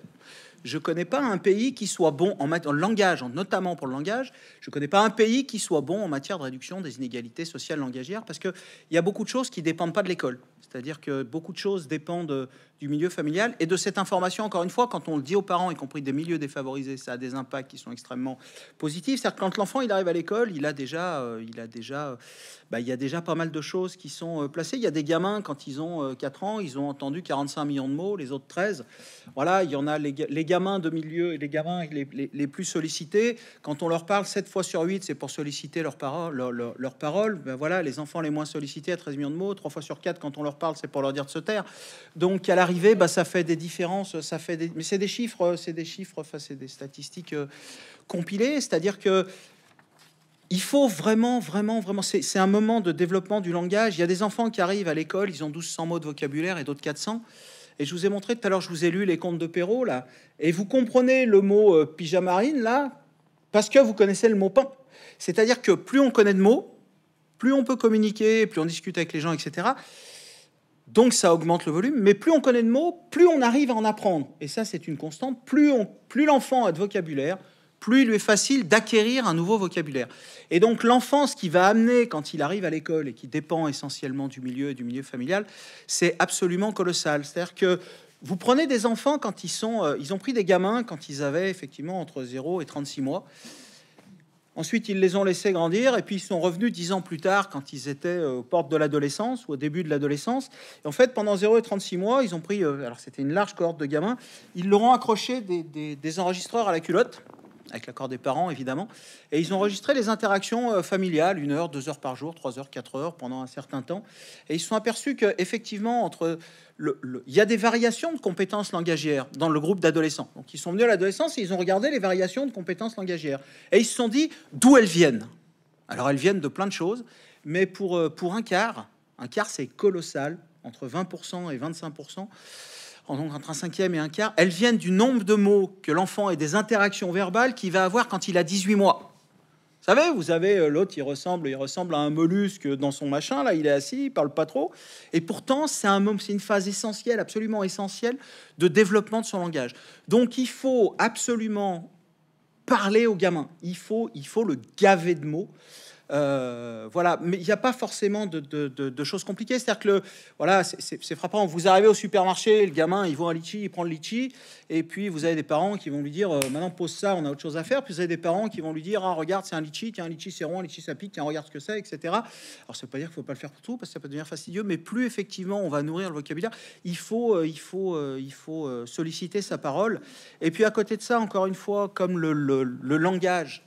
Je connais pas un pays qui soit bon en, en langage, notamment pour le langage. Je connais pas un pays qui soit bon en matière de réduction des inégalités sociales langagières parce que y a beaucoup de choses qui ne dépendent pas de l'école. C'est-à-dire que beaucoup de choses dépendent euh, du milieu familial et de cette information, encore une fois, quand on le dit aux parents, y compris des milieux défavorisés, ça a des impacts qui sont extrêmement positifs. C'est-à-dire que quand l'enfant il arrive à l'école, il a déjà, euh, il a déjà euh, bah, il y a déjà pas mal de choses qui sont euh, placées. Il y a des gamins, quand ils ont 4 euh, ans, ils ont entendu 45 millions de mots, les autres 13. Voilà, il y en a les, gamins de milieu et les gamins les, plus sollicités. Quand on leur parle 7 fois sur 8, c'est pour solliciter Leur, leur, leur parole. Ben voilà, les enfants les moins sollicités à 13 millions de mots, 3 fois sur 4, quand on leur parle, c'est pour leur dire de se taire. Donc, à l'arrivée, bah, ça fait des différences. Ça fait des... Mais c'est des chiffres, c'est des chiffres, c'est des statistiques euh, compilées. C'est-à-dire que il faut vraiment, vraiment, vraiment. C'est un moment de développement du langage. Il y a des enfants qui arrivent à l'école, ils ont 1200 mots de vocabulaire et d'autres 400. Et je vous ai montré tout à l'heure, je vous ai lu les contes de Perrault, là. Et vous comprenez le mot pyjama euh, pyjamarine, là, parce que vous connaissez le mot pain. C'est-à-dire que plus on connaît de mots, plus on peut communiquer, plus on discute avec les gens, etc. Donc ça augmente le volume, mais plus on connaît de mots, plus on arrive à en apprendre. Et ça, c'est une constante. Plus, plus l'enfant a de vocabulaire, plus il lui est facile d'acquérir un nouveau vocabulaire. Et donc l'enfance qui va amener quand il arrive à l'école et qui dépend essentiellement du milieu et du milieu familial, c'est absolument colossal. C'est-à-dire que vous prenez des enfants quand ils sont... Euh, ils ont pris des gamins quand ils avaient effectivement entre 0 et 36 mois. Ensuite, ils les ont laissés grandir et puis ils sont revenus dix ans plus tard quand ils étaient euh, aux portes de l'adolescence ou au début de l'adolescence. Et en fait, pendant 0 et 36 mois, ils ont pris, euh, alors c'était une large cohorte de gamins, ils leur ont accroché des enregistreurs à la culotte avec l'accord des parents évidemment. Et ils ont enregistré les interactions euh, familiales, une heure, deux heures par jour, trois heures, quatre heures, pendant un certain temps. Et ils se sont aperçus qu'effectivement, entre le, il y a des variations de compétences langagières dans le groupe d'adolescents. Donc ils sont venus à l'adolescence et ils ont regardé les variations de compétences langagières. Et ils se sont dit d'où elles viennent. Alors elles viennent de plein de choses, mais pour, euh, pour un quart, un quart c'est colossal, entre 20% et 25% entre un cinquième et un quart, elles viennent du nombre de mots que l'enfant et des interactions verbales qu'il va avoir quand il a 18 mois. Vous savez, vous avez euh, l'autre, il ressemble, il ressemble à un mollusque dans son machin, là, il est assis, il parle pas trop. Et pourtant, c'est un, une phase essentielle, absolument essentielle, de développement de son langage. Donc, il faut absolument parler au gamin. Il faut, il faut le gaver de mots. Euh, voilà, mais il n'y a pas forcément de, choses compliquées. C'est-à-dire que le, voilà, c'est frappant. Vous arrivez au supermarché, le gamin, il voit un litchi, il prend le litchi, et puis vous avez des parents qui vont lui dire, euh, maintenant pose ça, on a autre chose à faire. Puis vous avez des parents qui vont lui dire, ah regarde, c'est un litchi, tiens, un litchi c'est rond, un litchi ça pique, tiens, regarde ce que c'est, etc. Alors ça veut pas dire qu'il faut pas le faire pour tout, parce que ça peut devenir fastidieux, mais plus effectivement on va nourrir le vocabulaire, il faut, euh, il faut, il faut solliciter sa parole. Et puis à côté de ça, encore une fois, comme le, le langage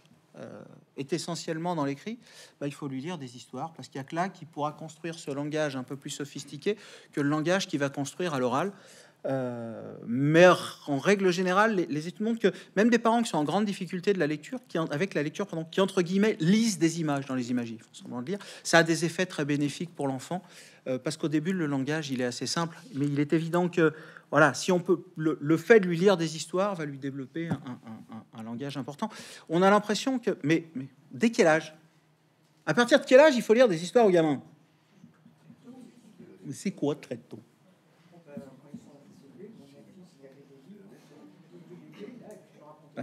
est essentiellement dans l'écrit, bah, il faut lui lire des histoires, parce qu'il y a que là qui pourra construire ce langage un peu plus sophistiqué que le langage qui va construire à l'oral. Euh, mais en règle générale, les, études montrent que même des parents qui sont en grande difficulté de la lecture, qui, avec la lecture, pendant qui entre guillemets lisent des images dans les images, lire, ça a des effets très bénéfiques pour l'enfant euh, parce qu'au début, le langage il est assez simple, mais il est évident que voilà, si on peut, le, fait de lui lire des histoires va lui développer un, langage important. On a l'impression que, mais, dès quel âge À partir de quel âge il faut lire des histoires aux gamins C'est quoi très tôt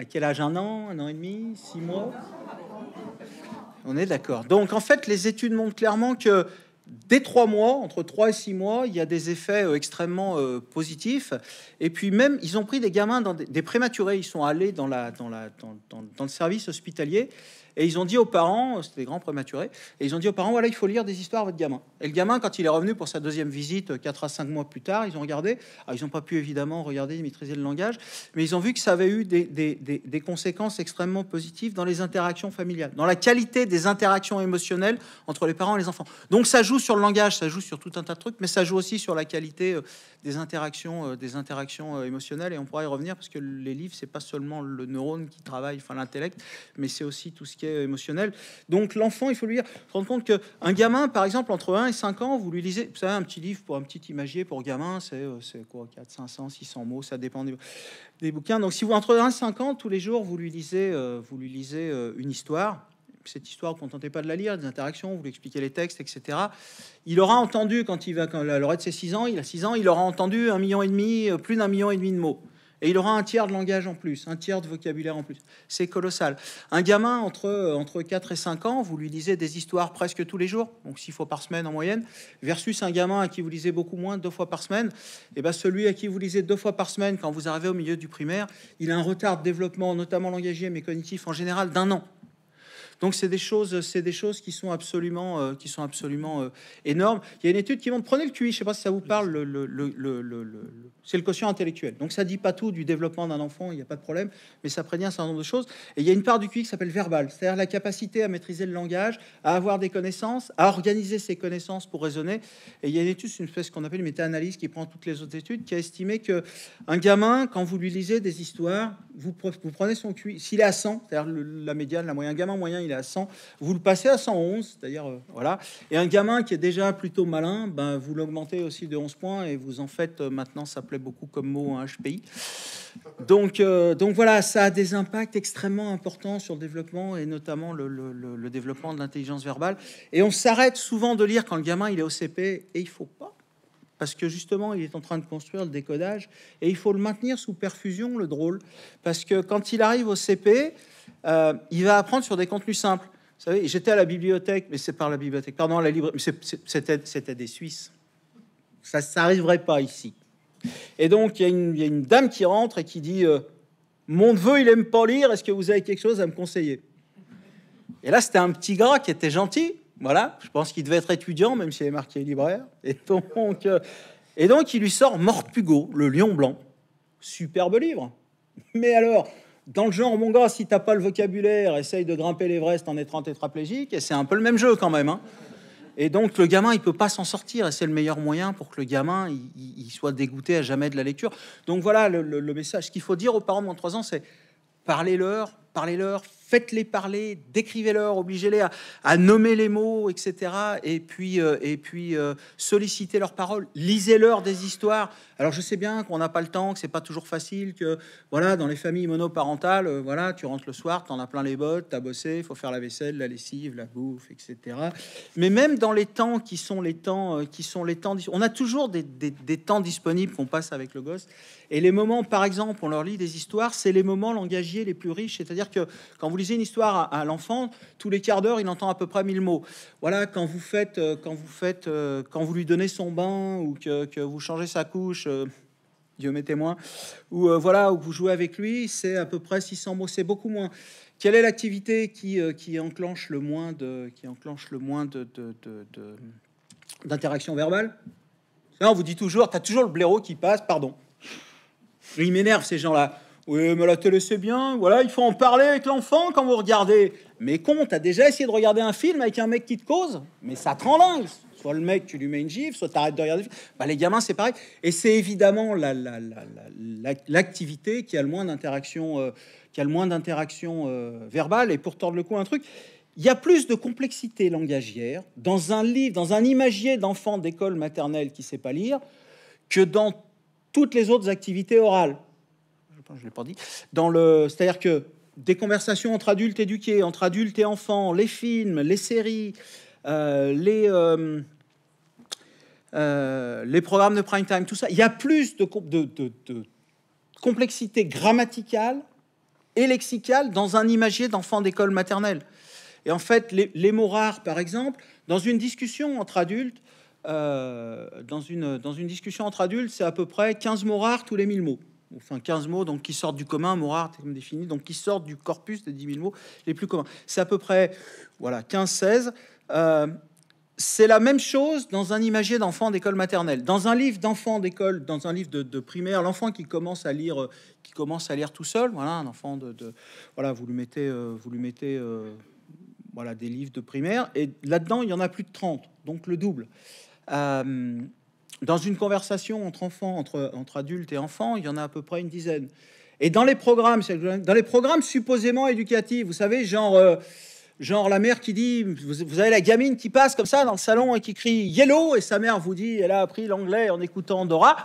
quel âge Un an, un an et demi, six mois On est d'accord. Donc en fait, les études montrent clairement que dès trois mois, entre trois et six mois, il y a des effets euh, extrêmement euh, positifs. Et puis même, ils ont pris des gamins, dans des, prématurés, ils sont allés dans le service hospitalier. Et ils ont dit aux parents, c'était des grands prématurés, et ils ont dit aux parents, voilà, il faut lire des histoires à votre gamin. Et le gamin, quand il est revenu pour sa deuxième visite, 4 euh, à 5 mois plus tard, ils ont regardé. Ah, ils n'ont pas pu évidemment regarder maîtriser le langage, mais ils ont vu que ça avait eu des, conséquences extrêmement positives dans les interactions familiales, dans la qualité des interactions émotionnelles entre les parents et les enfants. Donc ça joue sur le langage, ça joue sur tout un tas de trucs, mais ça joue aussi sur la qualité euh, des interactions, euh, des interactions émotionnelles. Et on pourra y revenir parce que les livres, c'est pas seulement le neurone qui travaille, enfin l'intellect, mais c'est aussi tout ce qui euh, émotionnel. Donc l'enfant, il faut lui dire, se rendre compte qu'un gamin, par exemple, entre 1 et 5 ans, vous lui lisez, vous savez, un petit livre pour un petit imagier pour gamin, c'est euh, quoi, 4, 500, 600 mots, ça dépend des, bouquins. Donc si vous, entre 1 et 5 ans, tous les jours, vous lui lisez, euh, vous lui lisez une histoire, cette histoire, vous ne contentez pas de la lire, des interactions, vous lui expliquez les textes, etc. Il aura entendu, quand il va, quand l'heure de ses 6 ans, il a 6 ans, il aura entendu un million et demi, plus d'un million et demi de mots. Et il aura un tiers de langage en plus, un tiers de vocabulaire en plus. C'est colossal. Un gamin entre, entre 4 et 5 ans, vous lui lisez des histoires presque tous les jours, donc 6 fois par semaine en moyenne, versus un gamin à qui vous lisez beaucoup moins, deux fois par semaine. Et eh bien celui à qui vous lisez deux fois par semaine, quand vous arrivez au milieu du primaire, il a un retard de développement, notamment langagier, mais cognitif en général, d'un an. Donc c'est des choses, c'est des choses qui sont absolument, euh, qui sont absolument euh, énormes. Il y a une étude qui montre, prenez le QI, je ne sais pas si ça vous parle, le c'est le quotient intellectuel. Donc ça dit pas tout du développement d'un enfant, il n'y a pas de problème, mais ça prédit un certain nombre de choses. Et il y a une part du QI qui s'appelle verbal, c'est-à-dire la capacité à maîtriser le langage, à avoir des connaissances, à organiser ses connaissances pour raisonner. Et il y a une étude, une espèce qu'on appelle une méta-analyse qui prend toutes les autres études, qui a estimé que un gamin, quand vous lui lisez des histoires, vous, prenez son QI, s'il est à 100, c'est-à-dire la médiane, la moyenne, un gamin moyen, il est à 100, vous le passez à 111, c'est-à-dire euh, voilà. Et un gamin qui est déjà plutôt malin, ben, vous l'augmentez aussi de 11 points et vous en faites euh, maintenant ça plaît beaucoup comme mot, HPI. Hein, donc, euh, donc voilà, ça a des impacts extrêmement importants sur le développement et notamment le, développement de l'intelligence verbale. Et on s'arrête souvent de lire quand le gamin il est au CP et il faut pas. Parce que justement, il est en train de construire le décodage et il faut le maintenir sous perfusion, le drôle. Parce que quand il arrive au CP, euh, il va apprendre sur des contenus simples. Vous savez, j'étais à la bibliothèque, mais c'est par la bibliothèque, pardon, la librairie, c'était des Suisses. Ça, ça n'arriverait pas ici. Et donc, il y, a une dame qui rentre et qui dit euh, Mon neveu, il aime pas lire, est-ce que vous avez quelque chose à me conseiller Et là, c'était un petit gras qui était gentil. Voilà, je pense qu'il devait être étudiant, même s'il est marqué libraire. Et donc, euh, et donc, il lui sort Morpugo, le lion blanc. Superbe livre. Mais alors, dans le genre, mon gars, si t'as pas le vocabulaire, essaye de grimper l'Everest en étant tétraplégique. Et c'est un peu le même jeu quand même. Hein. Et donc le gamin, il peut pas s'en sortir, et c'est le meilleur moyen pour que le gamin, il, soit dégoûté à jamais de la lecture. Donc voilà le, message qu'il faut dire aux parents de moins 3 ans, c'est parlez-leur, parlez-leur, faites-les parler, décrivez-leur, obligez-les à, nommer les mots, etc. Et puis, euh, et puis euh, sollicitez leurs paroles, lisez-leur des histoires. Alors, je sais bien qu'on n'a pas le temps, que c'est pas toujours facile, que voilà, dans les familles monoparentales, euh, voilà, tu rentres le soir, tu en as plein les bottes, as bossé, il faut faire la vaisselle, la lessive, la bouffe, etc. Mais même dans les temps qui sont les temps, qui sont les temps, on a toujours des, des, des temps disponibles qu'on passe avec le gosse. Et les moments, par exemple, on leur lit des histoires, c'est les moments langagiers les plus riches, c'est-à-dire que quand vous vous lisez une histoire à, l'enfant, tous les quarts d'heure, il entend à peu près 1000 mots. Voilà, quand vous faites, euh, quand vous faites, euh, quand vous lui donnez son bain ou que, vous changez sa couche. Euh, Dieu m'est témoin, ou voilà, vous jouez avec lui, c'est à peu près 600 mots, c'est beaucoup moins. Quelle est l'activité qui, qui enclenche le moins de qui enclenche le moins de, d'interaction verbale Là, on vous dit toujours, tu as toujours le blaireau qui passe, pardon. Il m'énerve ces gens-là. Oui, mais la télé, c'est bien. Voilà, il faut en parler avec l'enfant quand vous regardez. Mais con, t'as déjà essayé de regarder un film avec un mec qui te cause Mais ça te rend Soit le mec, tu lui mets une gifle, soit t'arrêtes de regarder. Bah, les gamins, c'est pareil. Et c'est évidemment l'activité qui a le moins d'interaction euh, qui a le moins d'interaction euh, verbale. Et pour tordre le coup, un truc. Il y a plus de complexité langagière dans un livre, dans un imagier d'enfant d'école maternelle qui sait pas lire, que dans toutes les autres activités orales je l'ai pas dit. Dans le, c'est-à-dire que des conversations entre adultes éduqués, entre adultes et enfants, les films, les séries, euh, euh, euh, les programmes de prime time, tout ça. Il y a plus de, complexité grammaticale et lexicale dans un imagier d'enfant d'école maternelle. Et en fait, les, mots rares, par exemple, dans une discussion entre adultes, dans, une, dans une discussion entre adultes, c'est à peu près 15 mots rares tous les 1000 mots enfin 15 mots, donc qui sortent du commun, comme défini, donc qui sortent du corpus des 10 000 mots les plus communs. C'est à peu près voilà 15-16. Euh, c'est la même chose dans un imagier d'enfant d'école maternelle. Dans un livre d'enfant d'école, dans un livre de, primaire, l'enfant qui commence à lire, euh, qui commence à lire tout seul, voilà, un enfant de, voilà, vous lui mettez, euh, vous lui mettez, voilà, des livres de primaire, et là-dedans il y en a plus de 30, donc le double dans une conversation entre enfants, entre, entre adultes et enfants, il y en a à peu près une dizaine. Et dans les programmes, dans les programmes supposément éducatifs, vous savez, genre, euh, genre la mère qui dit, vous, avez la gamine qui passe comme ça dans le salon et qui crie Yellow, et sa mère vous dit, elle a appris l'anglais en écoutant Dora.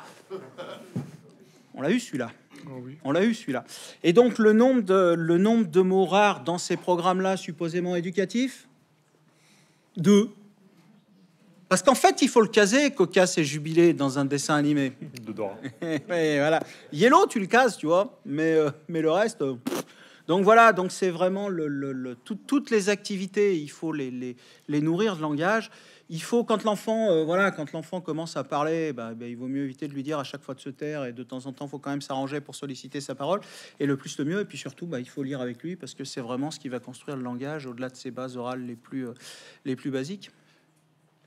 On l'a eu celui-là. Oh On l'a eu celui-là. Et donc le nombre, de, le nombre de mots rares dans ces programmes-là supposément éducatifs, deux. Parce qu'en fait, il faut le caser. Coca s'est jubilé dans un dessin animé. Dora. mais [LAUGHS] [LAUGHS] voilà. Yellow, tu le cases, tu vois. Mais, euh, mais le reste. Euh, donc voilà, donc c'est vraiment le, toutes les activités, il faut les, les, nourrir de langage. Il faut, quand l'enfant euh, voilà, quand l'enfant commence à parler, bah, bah, il vaut mieux éviter de lui dire à chaque fois de se taire et de temps en temps, il faut quand même s'arranger pour solliciter sa parole. Et le plus, le mieux. Et puis surtout, bah, il faut lire avec lui parce que c'est vraiment ce qui va construire le langage au-delà de ses bases orales les plus, les plus basiques.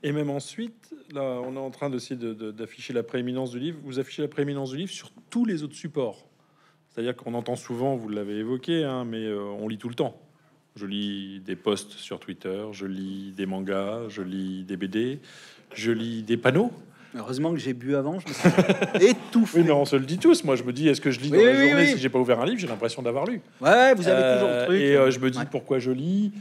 Et même ensuite, là, on est en train d'essayer d'afficher la prééminence du livre. Vous affichez la prééminence du livre sur tous les autres supports. C'est-à-dire qu'on entend souvent, vous l'avez évoqué, hein, mais euh, on lit tout le temps. Je lis des posts sur Twitter, je lis des mangas, je lis des BD, je lis des panneaux. Heureusement que j'ai bu avant, je me suis [LAUGHS] étouffé. Oui, mais on se le dit tous. Moi, je me dis, est-ce que je lis dans la journée Si j'ai pas ouvert un livre, j'ai l'impression d'avoir lu. Ouais, vous avez toujours le euh, truc. Et euh, je me dis pourquoi je lis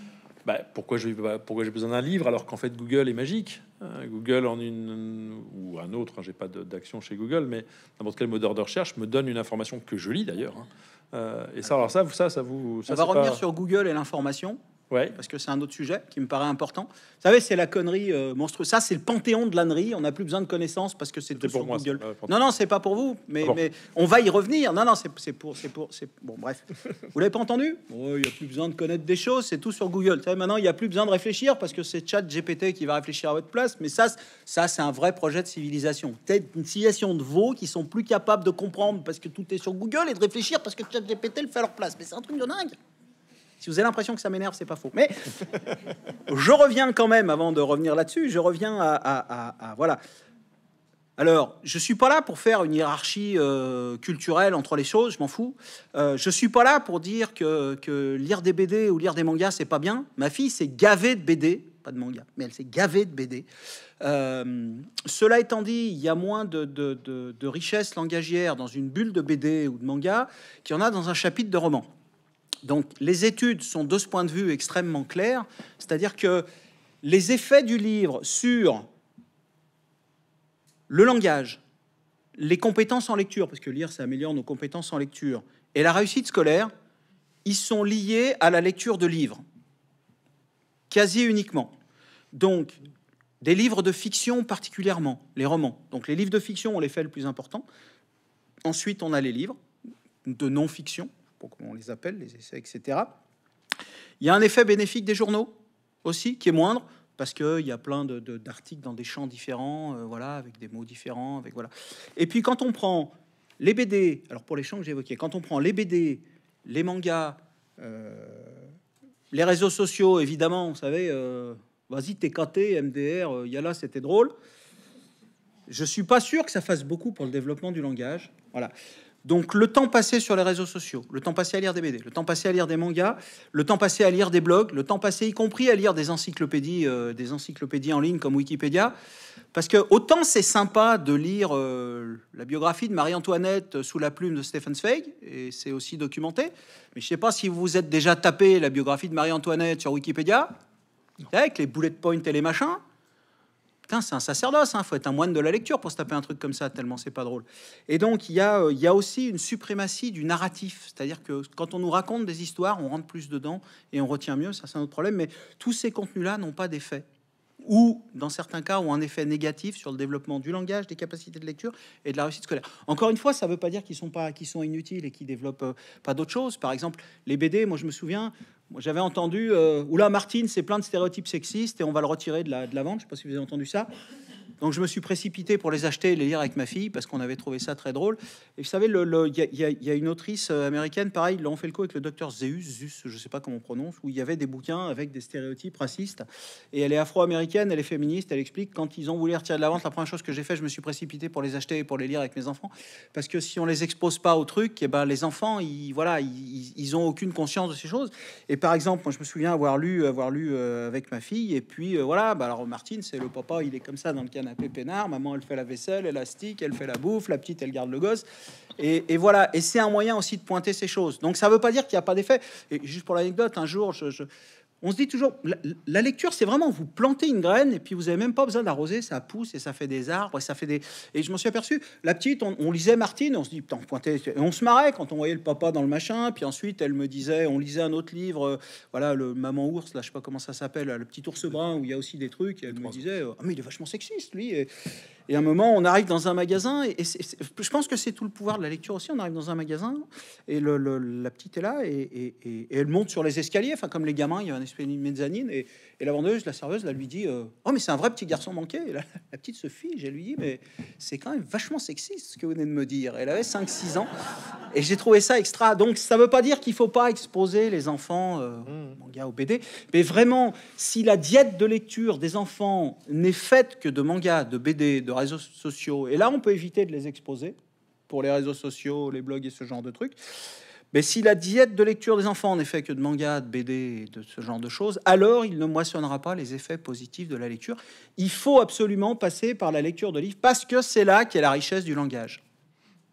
bah, pourquoi j'ai pourquoi j'ai besoin d'un livre alors qu'en fait Google est magique. Hein. Google en une ou un autre, hein, j'ai pas d'action chez Google, mais n'importe quel moteur de recherche me donne une information que je lis d'ailleurs. Hein. Euh, et ça, alors ça, ça, ça vous. Ça, va revenir sur Google et l'information parce que c'est un autre sujet qui me paraît important. Vous savez, c'est la connerie euh, monstrueuse. Ça, c'est le panthéon de l'ânerie. On n'a plus besoin de connaissances parce que c'est tout sur Google. non, non, c'est pas pour vous, ah mais, on va y revenir. Non, non, c'est pour, c'est pour, c'est bon. Bref, vous l'avez pas entendu Il n'y a plus besoin de connaître des choses. C'est tout sur Google. maintenant, il n'y a plus besoin de réfléchir parce que c'est Chat GPT qui va réfléchir à votre place. Mais ça, ça, c'est un vrai projet de civilisation. Peut-être une civilisation de veaux qui sont plus capables de comprendre parce que tout est sur Google et de réfléchir parce que Chat GPT le fait à leur place. Mais c'est un truc de dingue. Si vous avez l'impression que ça m'énerve, c'est pas faux. Mais je reviens quand même, avant de revenir là-dessus, je reviens à, voilà. Alors, je suis pas là pour faire une hiérarchie euh, culturelle entre les choses, je m'en fous. Euh, je suis pas là pour dire que, lire des BD ou lire des mangas c'est pas bien. Ma fille s'est gavée de BD, pas de manga, mais elle s'est gavée de BD. Euh, cela étant dit, il y a moins de, richesses de, richesse langagière dans une bulle de BD ou de manga qu'il y en a dans un chapitre de roman. Donc les études sont de ce point de vue extrêmement claires, c'est-à-dire que les effets du livre sur le langage, les compétences en lecture, parce que lire, ça améliore nos compétences en lecture, et la réussite scolaire, ils sont liés à la lecture de livres, quasi uniquement. Donc, des livres de fiction particulièrement, les romans. Donc, les livres de fiction, ont les le plus important. Ensuite, on a les livres de non-fiction, on les appelle, les essais, etc. Il y a un effet bénéfique des journaux aussi qui est moindre parce qu'il y a plein d'articles dans des champs différents, euh, voilà, avec des mots différents, avec voilà. Et puis quand on prend les BD, alors pour les champs que j'évoquais, quand on prend les BD, les mangas, euh, les réseaux sociaux, évidemment, vous savez, euh, vas-y TKT, MDR, Yala, c'était drôle. Je suis pas sûr que ça fasse beaucoup pour le développement du langage. Voilà. Donc le temps passé sur les réseaux sociaux, le temps passé à lire des BD, le temps passé à lire des mangas, le temps passé à lire des blogs, le temps passé y compris à lire des encyclopédies, euh, des encyclopédies en ligne comme Wikipédia, parce que autant c'est sympa de lire euh, la biographie de Marie-Antoinette sous la plume de Stephen Zweig, et c'est aussi documenté, mais je ne sais pas si vous vous êtes déjà tapé la biographie de Marie-Antoinette sur Wikipédia, avec les bullet points et les machins. Putain, c'est un sacerdoce, hein, faut être un moine de la lecture pour se taper un truc comme ça, tellement c'est pas drôle. Et donc, euh, il y, a, aussi une suprématie du narratif, c'est-à-dire que quand on nous raconte des histoires, on rentre plus dedans et on retient mieux, ça c'est un autre problème, mais tous ces contenus-là n'ont pas d'effet, ou dans certains cas, ont un effet négatif sur le développement du langage, des capacités de lecture et de la réussite scolaire. Encore une fois, ça ne veut pas dire qu'ils sont, pas, sont inutiles et qu'ils développent euh, pas d'autres choses. Par exemple, les BD, moi je me souviens, j'avais entendu, euh, ou là Martine, c'est plein de stéréotypes sexistes et on va le retirer de la, de la vente. Je ne sais pas si vous avez entendu ça. Donc je me suis précipité pour les acheter et les lire avec ma fille parce qu'on avait trouvé ça très drôle. Et vous savez, il le, y, a une autrice euh, américaine, pareil, l'ont fait le coup avec le docteur Zeus, je je sais pas comment on prononce, où il y avait des bouquins avec des stéréotypes racistes. Et elle est afro-américaine, elle est féministe, elle explique quand ils ont voulu retirer de la vente, la première chose que j'ai fait, je me suis précipité pour les acheter et pour les lire avec mes enfants parce que si on les expose pas au truc, et eh ben les enfants, ils voilà, ils, ont aucune conscience de ces choses. Et par exemple, moi je me souviens avoir lu avoir lu euh, avec ma fille et puis euh, voilà, bah, alors Martine, c'est le papa, il est comme ça dans le canal canapé peinard, maman elle fait la vaisselle, élastique, elle fait la bouffe, la petite elle garde le gosse. Et, voilà, et c'est un moyen aussi de pointer ces choses. Donc ça ne veut pas dire qu'il n'y a pas d'effet. Et juste pour l'anecdote, un jour, je on se dit toujours, la, lecture, c'est vraiment vous plantez une graine et puis vous n'avez même pas besoin d'arroser, ça pousse et ça fait des arbres et ça fait des. Et je m'en suis aperçu, la petite, on, lisait Martine, on se dit, putain, on se marrait quand on voyait le papa dans le machin, puis ensuite elle me disait, on lisait un autre livre, euh, voilà, le Maman ours, là, je sais pas comment ça s'appelle, le petit ours brun où il y a aussi des trucs, et elle me disait, euh, ah, mais il est vachement sexiste, lui. Et, à un moment, on arrive dans un magasin, et, je pense que c'est tout le pouvoir de la lecture aussi, on arrive dans un magasin, et le, la petite est là, et, elle monte sur les escaliers, enfin, comme les gamins, il y a un mezzanine. Et, la vendeuse, la serveuse, la lui dit euh, Oh, mais c'est un vrai petit garçon manqué. la petite Sophie fige. lui dit Mais c'est quand même vachement sexiste ce que vous venez de me dire. Elle avait 5-6 ans. Et j'ai trouvé ça extra. Donc, ça veut pas dire qu'il faut pas exposer les enfants euh, mm. manga au BD. Mais vraiment, si la diète de lecture des enfants n'est faite que de manga, de BD, de réseaux sociaux, et là, on peut éviter de les exposer pour les réseaux sociaux, les blogs et ce genre de trucs. Mais si la diète de lecture des enfants n'est faite que de manga, de BD, de ce genre de choses, alors il ne moissonnera pas les effets positifs de la lecture. Il faut absolument passer par la lecture de livres parce que c'est là qu'est la richesse du langage.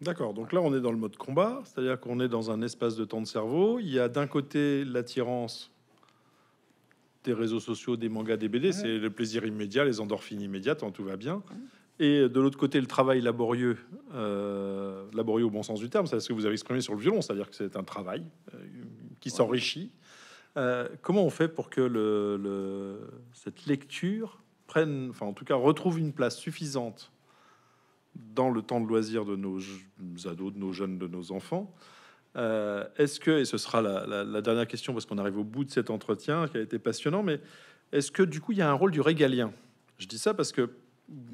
D'accord, donc là on est dans le mode combat, c'est-à-dire qu'on est dans un espace de temps de cerveau. Il y a d'un côté l'attirance des réseaux sociaux, des mangas, des BD, c'est le plaisir immédiat, les endorphines immédiates, quand hein, tout va bien et de l'autre côté le travail laborieux, euh, laborieux au bon sens du terme, c'est ce que vous avez exprimé sur le violon, c'est-à-dire que c'est un travail euh, qui s'enrichit. Euh, comment on fait pour que le, cette lecture prenne, enfin en tout cas retrouve une place suffisante dans le temps de loisir de nos, ados, de nos jeunes, de nos enfants Est-ce que, et ce sera la dernière question parce qu'on arrive au bout de cet entretien qui a été passionnant, mais est-ce que du coup il y a un rôle du régalien Je dis ça parce que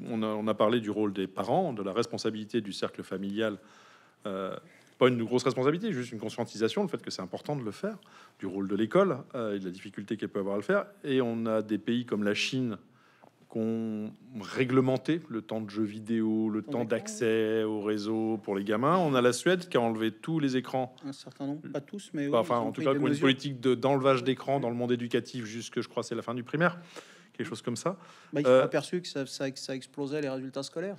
on a, parlé du rôle des parents, de la responsabilité du cercle familial. Euh, pas une grosse responsabilité, juste une conscientisation, le fait que c'est important de le faire, du rôle de l'école euh, et de la difficulté qu'elle peut avoir à le faire. Et on a des pays comme la Chine qui ont réglementé le temps de jeux vidéo, le temps d'accès au réseau pour les gamins. On a la Suède qui a enlevé tous les écrans. Un certain nombre, pas tous, mais... Bah, enfin, en tout cas, une politique d'enlevage d'écran dans le monde éducatif jusque, je crois, c'est la fin du primaire quelque chose comme ça. Bah, ils ont euh, aperçu que ça, ça, explosait les résultats scolaires.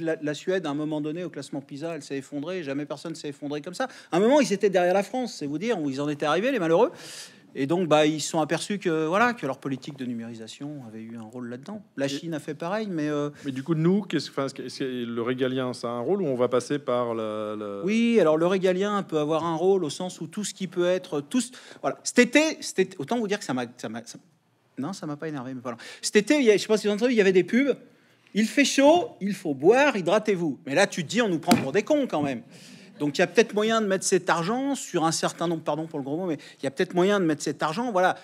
la, la, Suède, à un moment donné, au classement PISA, elle s'est effondrée. Jamais personne s'est effondré comme ça. À un moment, ils étaient derrière la France, c'est vous dire où ils en étaient arrivés, les malheureux. Et donc, bah, ils sont aperçus que voilà que leur politique de numérisation avait eu un rôle là-dedans. La Chine a fait pareil, mais euh, mais du coup, nous, qu'est-ce, le régalien, ça a un rôle ou on va passer par le, Oui, alors le régalien peut avoir un rôle au sens où tout ce qui peut être tous. Voilà, cet été, autant vous dire que ça m'a, non, ça m'a pas énervé. Mais voilà. Cet été, je sais pas si vous il y avait des pubs. Il fait chaud, il faut boire, hydratez-vous. Mais là, tu te dis, on nous prend pour des cons quand même. Donc il y a peut-être moyen de mettre cet argent sur un certain nombre, pardon pour le gros mot, mais il y a peut-être moyen de mettre cet argent, voilà,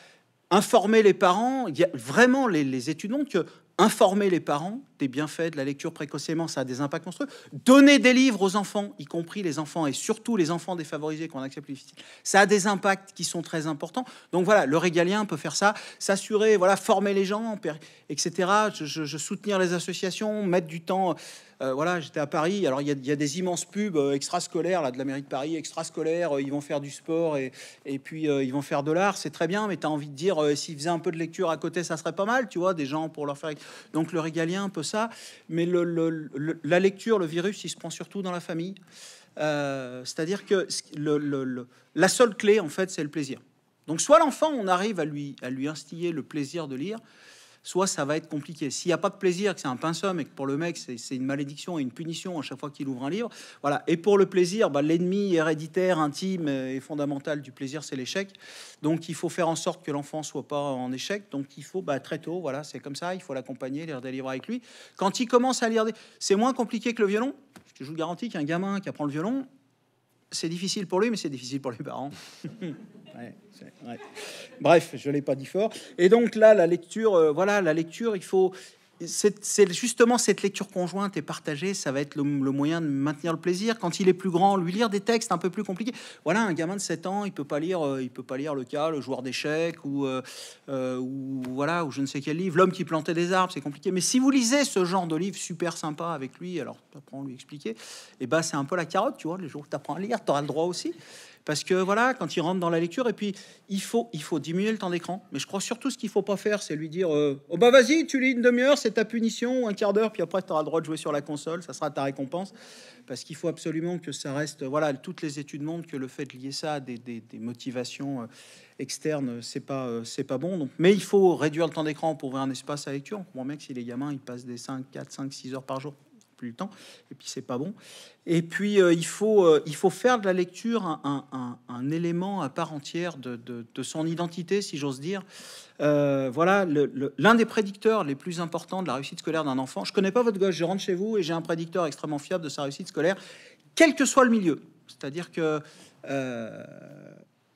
informer les parents, il y a vraiment les, les étudiants que informer les parents des bienfaits de la lecture précocement, ça a des impacts monstrueux. Donner des livres aux enfants, y compris les enfants et surtout les enfants défavorisés qu'on accepte plus difficile, ça a des impacts qui sont très importants. Donc voilà, le régalien peut faire ça, s'assurer, voilà, former les gens, etc. Je, soutenir les associations, mettre du temps. Euh, voilà, j'étais à Paris. Alors, il y, a des immenses pubs euh, extrascolaires là, de la mairie de Paris, extrascolaires. Euh, ils vont faire du sport et, puis ils vont faire de l'art. C'est très bien, mais tu as envie de dire s'ils faisaient un peu de lecture à côté, ça serait pas mal, tu vois, des gens pour leur faire. Donc, le régalien, un peu ça. Mais la lecture, le virus, il se prend surtout dans la famille. c'est-à-dire que la seule clé, en fait, c'est le plaisir. Donc, soit l'enfant, on arrive à lui, à lui instiller le plaisir de lire, soit ça va être compliqué. S'il n'y a pas de plaisir, que c'est un pinceau, et que pour le mec, c'est une malédiction et une punition à chaque fois qu'il ouvre un livre, voilà. Et pour le plaisir, bah, l'ennemi héréditaire, intime et fondamental du plaisir, c'est l'échec. Donc il faut faire en sorte que l'enfant soit pas en échec. Donc il faut bah, très tôt, voilà, c'est comme ça, il faut l'accompagner, lire des livres avec lui. Quand il commence à lire des... C'est moins compliqué que le violon. Je vous garantis qu'un gamin qui apprend le violon, c'est difficile pour lui, mais c'est difficile pour les parents. [LAUGHS] Bref, je l'ai pas dit fort. Et donc là, la lecture, euh, voilà, la lecture, il faut. C'est justement cette lecture conjointe et partagée, ça va être le, moyen de maintenir le plaisir. Quand il est plus grand, lui lire des textes un peu plus compliqués. Voilà, un gamin de 7 ans, il peut pas lire, euh, il peut pas lire le cas, le joueur d'échecs ou, euh, ou voilà, ou je ne sais quel livre, l'homme qui plantait des arbres, c'est compliqué. Mais si vous lisez ce genre de livre super sympa avec lui, alors apprends lui expliquer, et eh bah, ben, c'est un peu la carotte, tu vois. Les jours où apprends à lire, tu auras le droit aussi. Parce que voilà, quand il rentre dans la lecture, et puis il faut, il faut diminuer le temps d'écran. Mais je crois surtout ce qu'il faut pas faire, c'est lui dire euh, Oh bah vas-y, tu lis une demi-heure, c'est ta punition, un quart d'heure, puis après tu auras le droit de jouer sur la console, ça sera ta récompense. Parce qu'il faut absolument que ça reste. Voilà, toutes les études montrent que le fait de lier ça à des, motivations. Euh, externes, c'est pas euh, c'est pas bon. Donc, mais il faut réduire le temps d'écran pour ouvrir un espace à lecture. moi mec si les gamins ils passent des 5, 4, 5, 6 heures par jour plus le temps, et puis c'est pas bon. Et puis euh, il, faut, euh, il faut faire de la lecture un, un, élément à part entière de, de, son identité, si j'ose dire. Euh, voilà, l'un des prédicteurs les plus importants de la réussite scolaire d'un enfant. Je connais pas votre gauche, je rentre chez vous et j'ai un prédicteur extrêmement fiable de sa réussite scolaire, quel que soit le milieu. C'est-à-dire que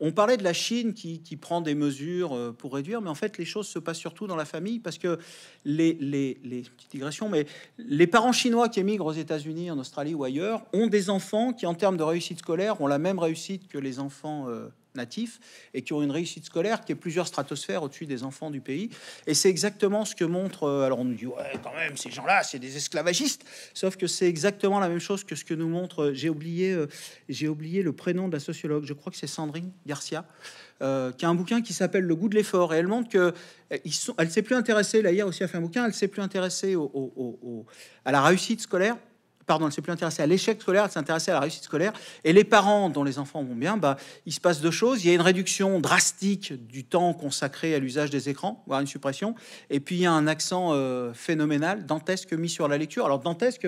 on parlait de la Chine qui, prend des mesures euh, pour réduire, mais en fait, les choses se passent surtout dans la famille parce que les, les, petites mais les parents chinois qui émigrent aux États-Unis, en Australie ou ailleurs ont des enfants qui, en termes de réussite scolaire, ont la même réussite que les enfants euh, natifs et qui ont une réussite scolaire qui est plusieurs stratosphères au-dessus des enfants du pays. Et c'est exactement ce que montre. Euh, alors on nous dit ouais, quand même, ces gens-là, c'est des esclavagistes. Sauf que c'est exactement la même chose que ce que nous montre. Euh, j'ai oublié, euh, j'ai oublié le prénom de la sociologue. Je crois que c'est Sandrine Garcia. qui a un bouquin qui s'appelle Le goût de l'effort. Et elle montre que ils sont, elle s'est plus intéressée, là hier aussi a fait un bouquin, elle s'est plus intéressée à la réussite scolaire, pardon, elle s'est plus intéressée à l'échec scolaire, elle s'est à la réussite scolaire. Et les parents dont les enfants vont bien, bah, il se passe deux choses. Il y a une réduction drastique du temps consacré à l'usage des écrans, voire une suppression. Et puis, il y a un accent euh, phénoménal, dantesque, mis sur la lecture. Alors, dantesque,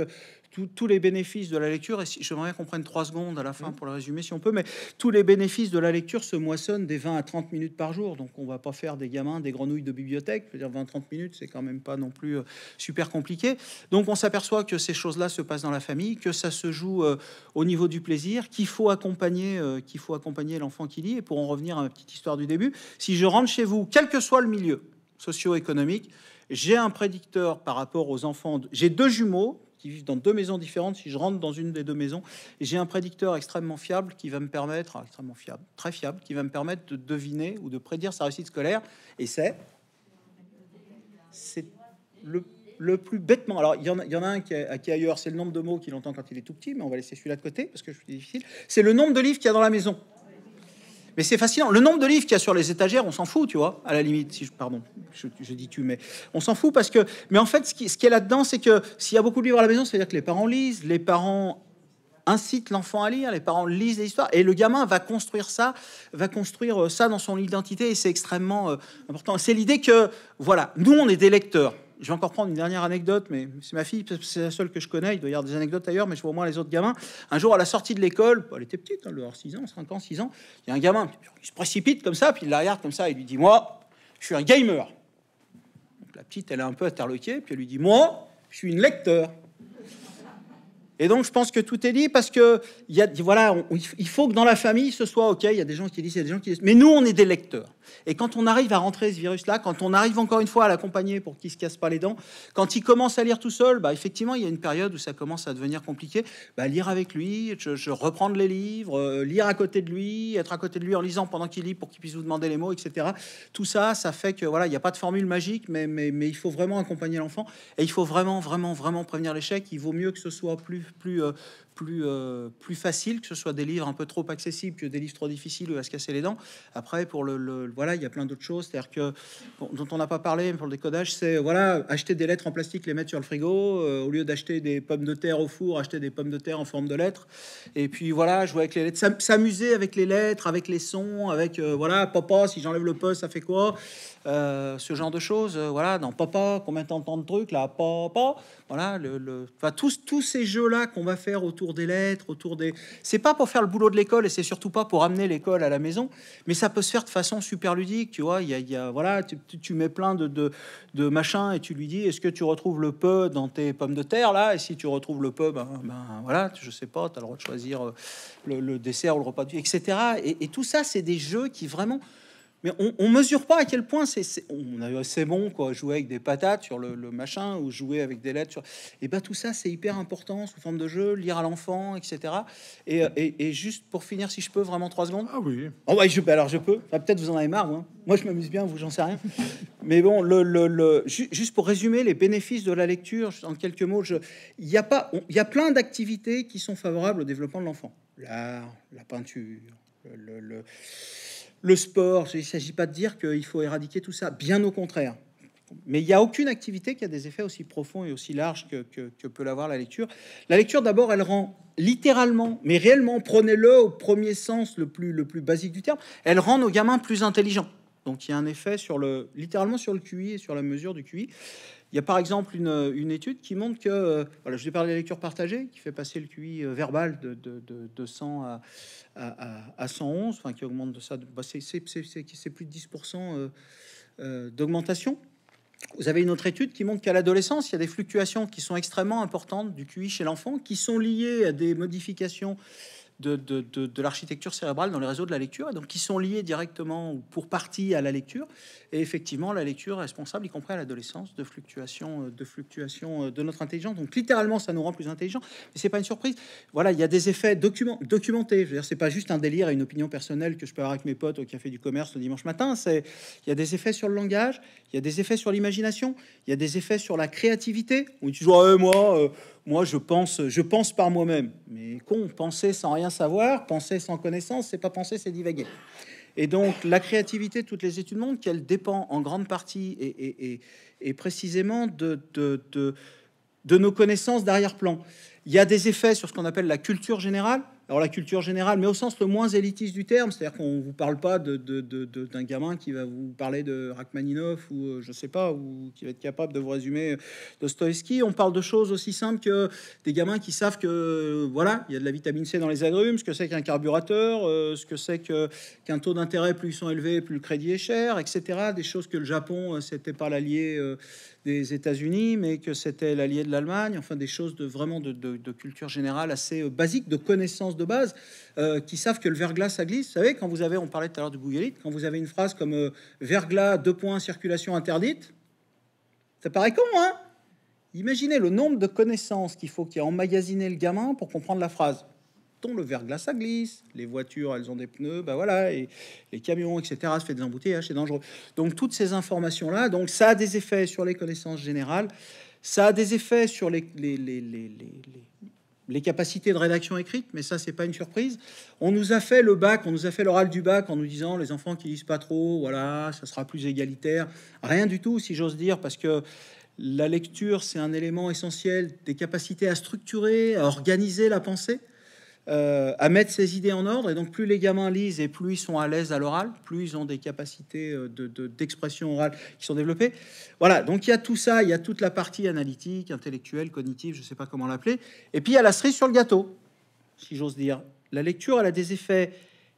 tous les bénéfices de la lecture, et si, voudrais qu'on prenne trois secondes à la fin pour le résumer si on peut, mais tous les bénéfices de la lecture se moissonnent des 20 à 30 minutes par jour. Donc on va pas faire des gamins, des grenouilles de bibliothèque. Je veux dire, 20-30 minutes, c'est quand même pas non plus euh, super compliqué. Donc on s'aperçoit que ces choses-là se passent dans la famille, que ça se joue euh, au niveau du plaisir, qu'il faut accompagner, euh, qu'il faut accompagner l'enfant qui lit. Et pour en revenir à ma petite histoire du début, si je rentre chez vous, quel que soit le milieu socio-économique, j'ai un prédicteur par rapport aux enfants. J'ai deux jumeaux qui vivent dans deux maisons différentes. Si je rentre dans une des deux maisons, j'ai un prédicteur extrêmement fiable qui va me permettre, ah, extrêmement fiable, très fiable, qui va me permettre de deviner ou de prédire sa réussite scolaire. Et c'est, c'est le le plus bêtement. Alors, il y, en a un qui est ailleurs, c'est le nombre de mots qu'il entend quand il est tout petit, mais on va laisser celui-là de côté parce que je suis difficile. C'est le nombre de livres qu'il y a dans la maison. Mais c'est fascinant. Le nombre de livres qu'il y a sur les étagères, on s'en fout, tu vois, à la limite. Si je, pardon, je, dis tu, mais on s'en fout parce que. Mais en fait, ce qui, est là-dedans, c'est que s'il y a beaucoup de livres à la maison, c'est-à-dire que les parents lisent, les parents incitent l'enfant à lire, les parents lisent des histoires, et le gamin va construire ça, va construire euh, ça dans son identité, et c'est extrêmement euh, important. C'est l'idée que, voilà, nous, on est des lecteurs je vais encore prendre une dernière anecdote, mais c'est ma fille, c'est la seule que je connais. Il doit y avoir des anecdotes ailleurs, mais je vois au moins les autres gamins. Un jour, à la sortie de l'école, elle était petite, hein, elle doit 6 ans, 5 ans, 6 ans. Il y a un gamin, qui se précipite comme ça, puis il la regarde comme ça, et lui dit Moi, je suis un gamer. la petite, elle est un peu interloquée, puis elle lui dit Moi, je suis une lecteur. Et donc, je pense que tout est dit parce que il y a, voilà, il faut que dans la famille, ce soit OK. Il y a des gens qui disent, il y a des gens qui disent, mais nous, on est des lecteurs. Et quand on arrive à rentrer ce virus-là, quand on arrive encore une fois à l'accompagner pour qu'il ne se casse pas les dents, quand il commence à lire tout seul, bah, effectivement, il y a une période où ça commence à devenir compliqué. Bah, lire avec lui, je, reprendre les livres, euh, lire à côté de lui, être à côté de lui en lisant pendant qu'il lit pour qu'il puisse vous demander les mots, etc. Tout ça, ça fait que voilà, il n'y a pas de formule magique, mais, mais, mais il faut vraiment accompagner l'enfant et il faut vraiment, vraiment, vraiment prévenir l'échec. Il vaut mieux que ce soit plus, plus, euh, plus, euh, plus facile, que ce soit des livres un peu trop accessibles que des livres trop difficiles à se casser les dents. Après, pour le voilà, il y a plein d'autres choses. C'est-à-dire que dont on n'a pas parlé pour le décodage, c'est voilà, acheter des lettres en plastique, les mettre sur le frigo euh, au lieu d'acheter des pommes de terre au four, acheter des pommes de terre en forme de lettres. Et puis voilà, jouer avec les lettres, s'amuser avec les lettres, avec les sons, avec euh, voilà, papa, si j'enlève le poste, ça fait quoi euh, ce genre de choses. Euh, voilà, dans Papa, combien tant de trucs là, Papa. Voilà, le, le... tous, tous ces jeux-là qu'on va faire autour des lettres, autour des. C'est pas pour faire le boulot de l'école et c'est surtout pas pour amener l'école à la maison, mais ça peut se faire de façon super ludique. Tu vois, il y a, voilà, tu, tu, mets plein de, de, machins et tu lui dis est-ce que tu retrouves le peu dans tes pommes de terre là Et si tu retrouves le peu, ben, ben voilà, je sais pas, tu as le droit de choisir euh, le, dessert ou le repas, etc. et tout ça, c'est des jeux qui vraiment mais on, on, mesure pas à quel point c'est, on bon quoi jouer avec des patates sur le, machin ou jouer avec des lettres sur et ben tout ça c'est hyper important sous forme de jeu lire à l'enfant etc et, juste pour finir si je peux vraiment trois secondes ah oui ah ouais je alors je peux peut-être vous en avez marre hein. moi je m'amuse bien vous j'en sais rien [LAUGHS] mais bon le, juste pour résumer les bénéfices de la lecture en quelques mots je il y a pas il y a plein d'activités qui sont favorables au développement de l'enfant l'art la peinture le le sport. Il ne s'agit pas de dire qu'il faut éradiquer tout ça, bien au contraire. Mais il n'y a aucune activité qui a des effets aussi profonds et aussi larges que, que, peut l'avoir la lecture. La lecture, d'abord, elle rend littéralement, mais réellement, prenez-le au premier sens le plus, le plus basique du terme, elle rend nos gamins plus intelligents. Donc il y a un effet sur le, littéralement sur le QI et sur la mesure du QI. Il y a par exemple une, étude qui montre que, euh, voilà, je vais parler de la lecture partagée, qui fait passer le QI euh, verbal de, 100 à, 111, enfin qui augmente de ça, bah, c'est plus de 10% euh, d'augmentation. Vous avez une autre étude qui montre qu'à l'adolescence, il y a des fluctuations qui sont extrêmement importantes du QI chez l'enfant, qui sont liées à des modifications de, l'architecture cérébrale dans les réseaux de la lecture, donc qui sont liés directement ou pour partie à la lecture. Et effectivement, la lecture responsable, y compris à l'adolescence, de fluctuations, euh, de euh, de notre intelligence. Donc littéralement, ça nous rend plus intelligents. Mais c'est pas une surprise. Voilà, il y a des effets documentés. Je c'est pas juste un délire et une opinion personnelle que je peux avoir avec mes potes au café du commerce le dimanche matin. C'est il y a des effets sur le langage, il y a des effets sur l'imagination, il y a des effets sur la créativité. On dit toujours, moi. Euh, moi, je pense, je pense par moi-même. Mais con, penser sans rien savoir, penser sans connaissance, c'est pas penser, c'est divaguer. Et donc, la créativité, toutes les études montrent qu'elle dépend en grande partie et, précisément de, nos connaissances d'arrière-plan. Il y a des effets sur ce qu'on appelle la culture générale, alors la culture générale, mais au sens le moins élitiste du terme, c'est-à-dire qu'on vous parle pas de, d'un gamin qui va vous parler de Rachmaninoff ou euh, je sais pas, ou qui va être capable de vous résumer euh, Dostoevsky. On parle de choses aussi simples que des gamins qui savent que euh, voilà, il y a de la vitamine C dans les agrumes, ce que c'est qu'un carburateur, ce que c'est que, qu'un taux d'intérêt plus ils sont élevés, plus le crédit est cher, etc. Des choses que le Japon, c'était pas l'allié des États-Unis, mais que c'était l'allié de l'Allemagne, enfin des choses de vraiment de, culture générale assez euh, basique, de connaissances de base, euh, qui savent que le verglas ça glisse. Vous savez, quand vous avez, on parlait tout à l'heure de Google, quand vous avez une phrase comme euh, verglas, deux points, circulation interdite, ça paraît con, hein Imaginez le nombre de connaissances qu'il faut qu'il y ait emmagasiné le gamin pour comprendre la phrase le verglas, ça glisse. Les voitures, elles ont des pneus, bah voilà, et les camions, etc. Ça fait des embouteillages, c'est dangereux. Donc toutes ces informations-là, donc ça a des effets sur les connaissances générales, ça a des effets sur les, les, les capacités de rédaction écrite, mais ça, c'est pas une surprise. On nous a fait le bac, on nous a fait l'oral du bac en nous disant les enfants qui lisent pas trop, voilà, ça sera plus égalitaire. Rien du tout, si j'ose dire, parce que la lecture, c'est un élément essentiel des capacités à structurer, à organiser la pensée. Euh, à mettre ses idées en ordre. Et donc, plus les gamins lisent et plus ils sont à l'aise à l'oral, plus ils ont des capacités euh, d'expression orale qui sont développées. Voilà, donc il y a tout ça, il y a toute la partie analytique, intellectuelle, cognitive, je ne sais pas comment l'appeler. Et puis, il y a la cerise sur le gâteau, si j'ose dire. La lecture, elle a des effets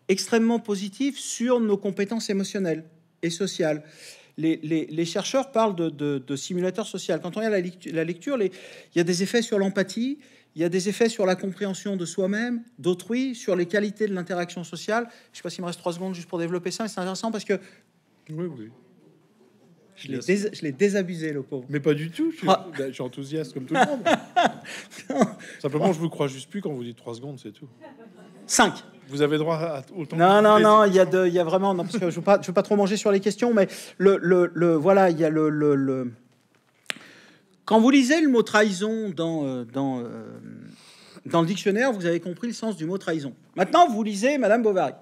extrêmement positifs sur nos compétences émotionnelles et sociales. Les, chercheurs parlent de, de, de simulateurs sociaux. Quand on a la, lecture, il y a des effets sur l'empathie, il y a des effets sur la compréhension de soi-même, d'autrui, sur les qualités de l'interaction sociale. Je sais pas s'il me reste trois secondes juste pour développer ça, mais c'est intéressant parce que. Oui, oui. Je l'ai, désabusé, le pauvre. Mais pas du tout. Je suis, ah. bah, enthousiaste comme tout le monde. [LAUGHS] Simplement, je vous crois juste plus quand vous dites trois secondes, c'est tout. Cinq. Vous avez droit à autant. Non, non, non, il y a il y a vraiment, non, parce que je veux pas, je veux pas trop manger sur les questions, mais le, le, le voilà, il y a le, le quand vous lisez le mot trahison dans, euh, dans, euh, dans le dictionnaire, vous avez compris le sens du mot trahison. Maintenant, vous lisez Madame Bovary.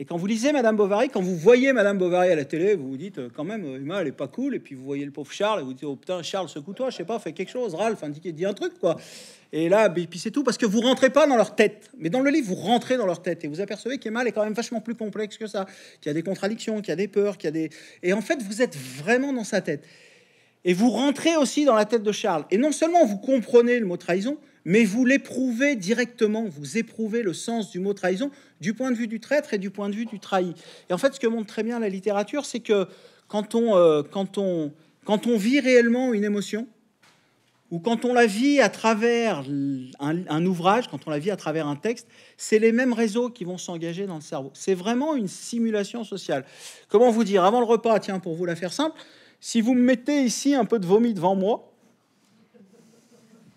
Et quand vous lisez Madame Bovary, quand vous voyez Madame Bovary à la télé, vous vous dites euh, quand même, Emma, elle est pas cool. Et puis vous voyez le pauvre Charles et vous dites, oh putain, Charles, secoue-toi, je sais pas, fais quelque chose, Ralph, enfin, dis, un truc, quoi. Et là, et puis c'est tout, parce que vous rentrez pas dans leur tête. Mais dans le livre, vous rentrez dans leur tête et vous apercevez qu'Emma, elle est quand même vachement plus complexe que ça, qu'il y a des contradictions, qu'il y a des peurs, qu'il y a des. Et en fait, vous êtes vraiment dans sa tête. Et vous rentrez aussi dans la tête de Charles. Et non seulement vous comprenez le mot trahison, mais vous l'éprouvez directement, vous éprouvez le sens du mot trahison du point de vue du traître et du point de vue du trahi. Et en fait, ce que montre très bien la littérature, c'est que quand on, euh, vit réellement une émotion, ou quand on la vit à travers un ouvrage, quand on la vit à travers un texte, c'est les mêmes réseaux qui vont s'engager dans le cerveau. C'est vraiment une simulation sociale. Comment vous dire, avant le repas, tiens, pour vous la faire simple, si vous me mettez ici un peu de vomi devant moi,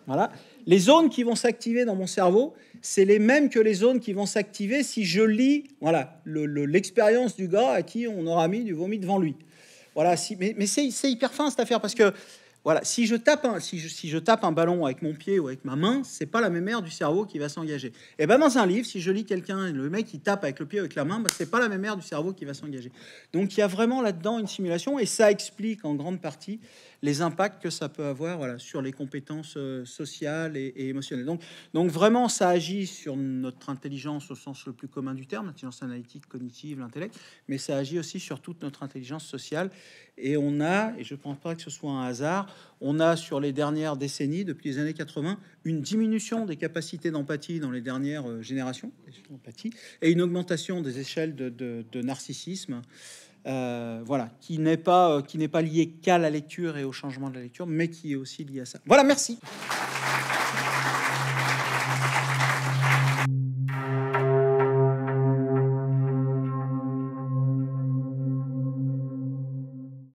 voilà, les zones qui vont s'activer dans mon cerveau, c'est les mêmes que les zones qui vont s'activer si je lis voilà, l'expérience du gars à qui on aura mis du vomi devant lui. Voilà, si, mais, mais c'est hyper fin cette affaire parce que voilà, si je, tape un, si, je, si je tape un ballon avec mon pied ou avec ma main, c'est pas la même aire du cerveau qui va s'engager. Et eh ben dans un livre, si je lis quelqu'un, le mec qui tape avec le pied, ou avec la main, ben c'est pas la même aire du cerveau qui va s'engager. Donc il y a vraiment là-dedans une simulation et ça explique en grande partie les impacts que ça peut avoir voilà, sur les compétences euh, sociales et, émotionnelles. Donc, donc vraiment, ça agit sur notre intelligence au sens le plus commun du terme, intelligence analytique, cognitive, l'intellect, mais ça agit aussi sur toute notre intelligence sociale. Et on a, et je ne pense pas que ce soit un hasard, on a sur les dernières décennies, depuis les années 80, une diminution des capacités d'empathie dans les dernières euh, générations, et une augmentation des échelles de, de narcissisme. Euh, voilà, qui euh, qui n'est pas lié qu'à la lecture et au changement de la lecture, mais qui est aussi lié à ça. Voilà, merci.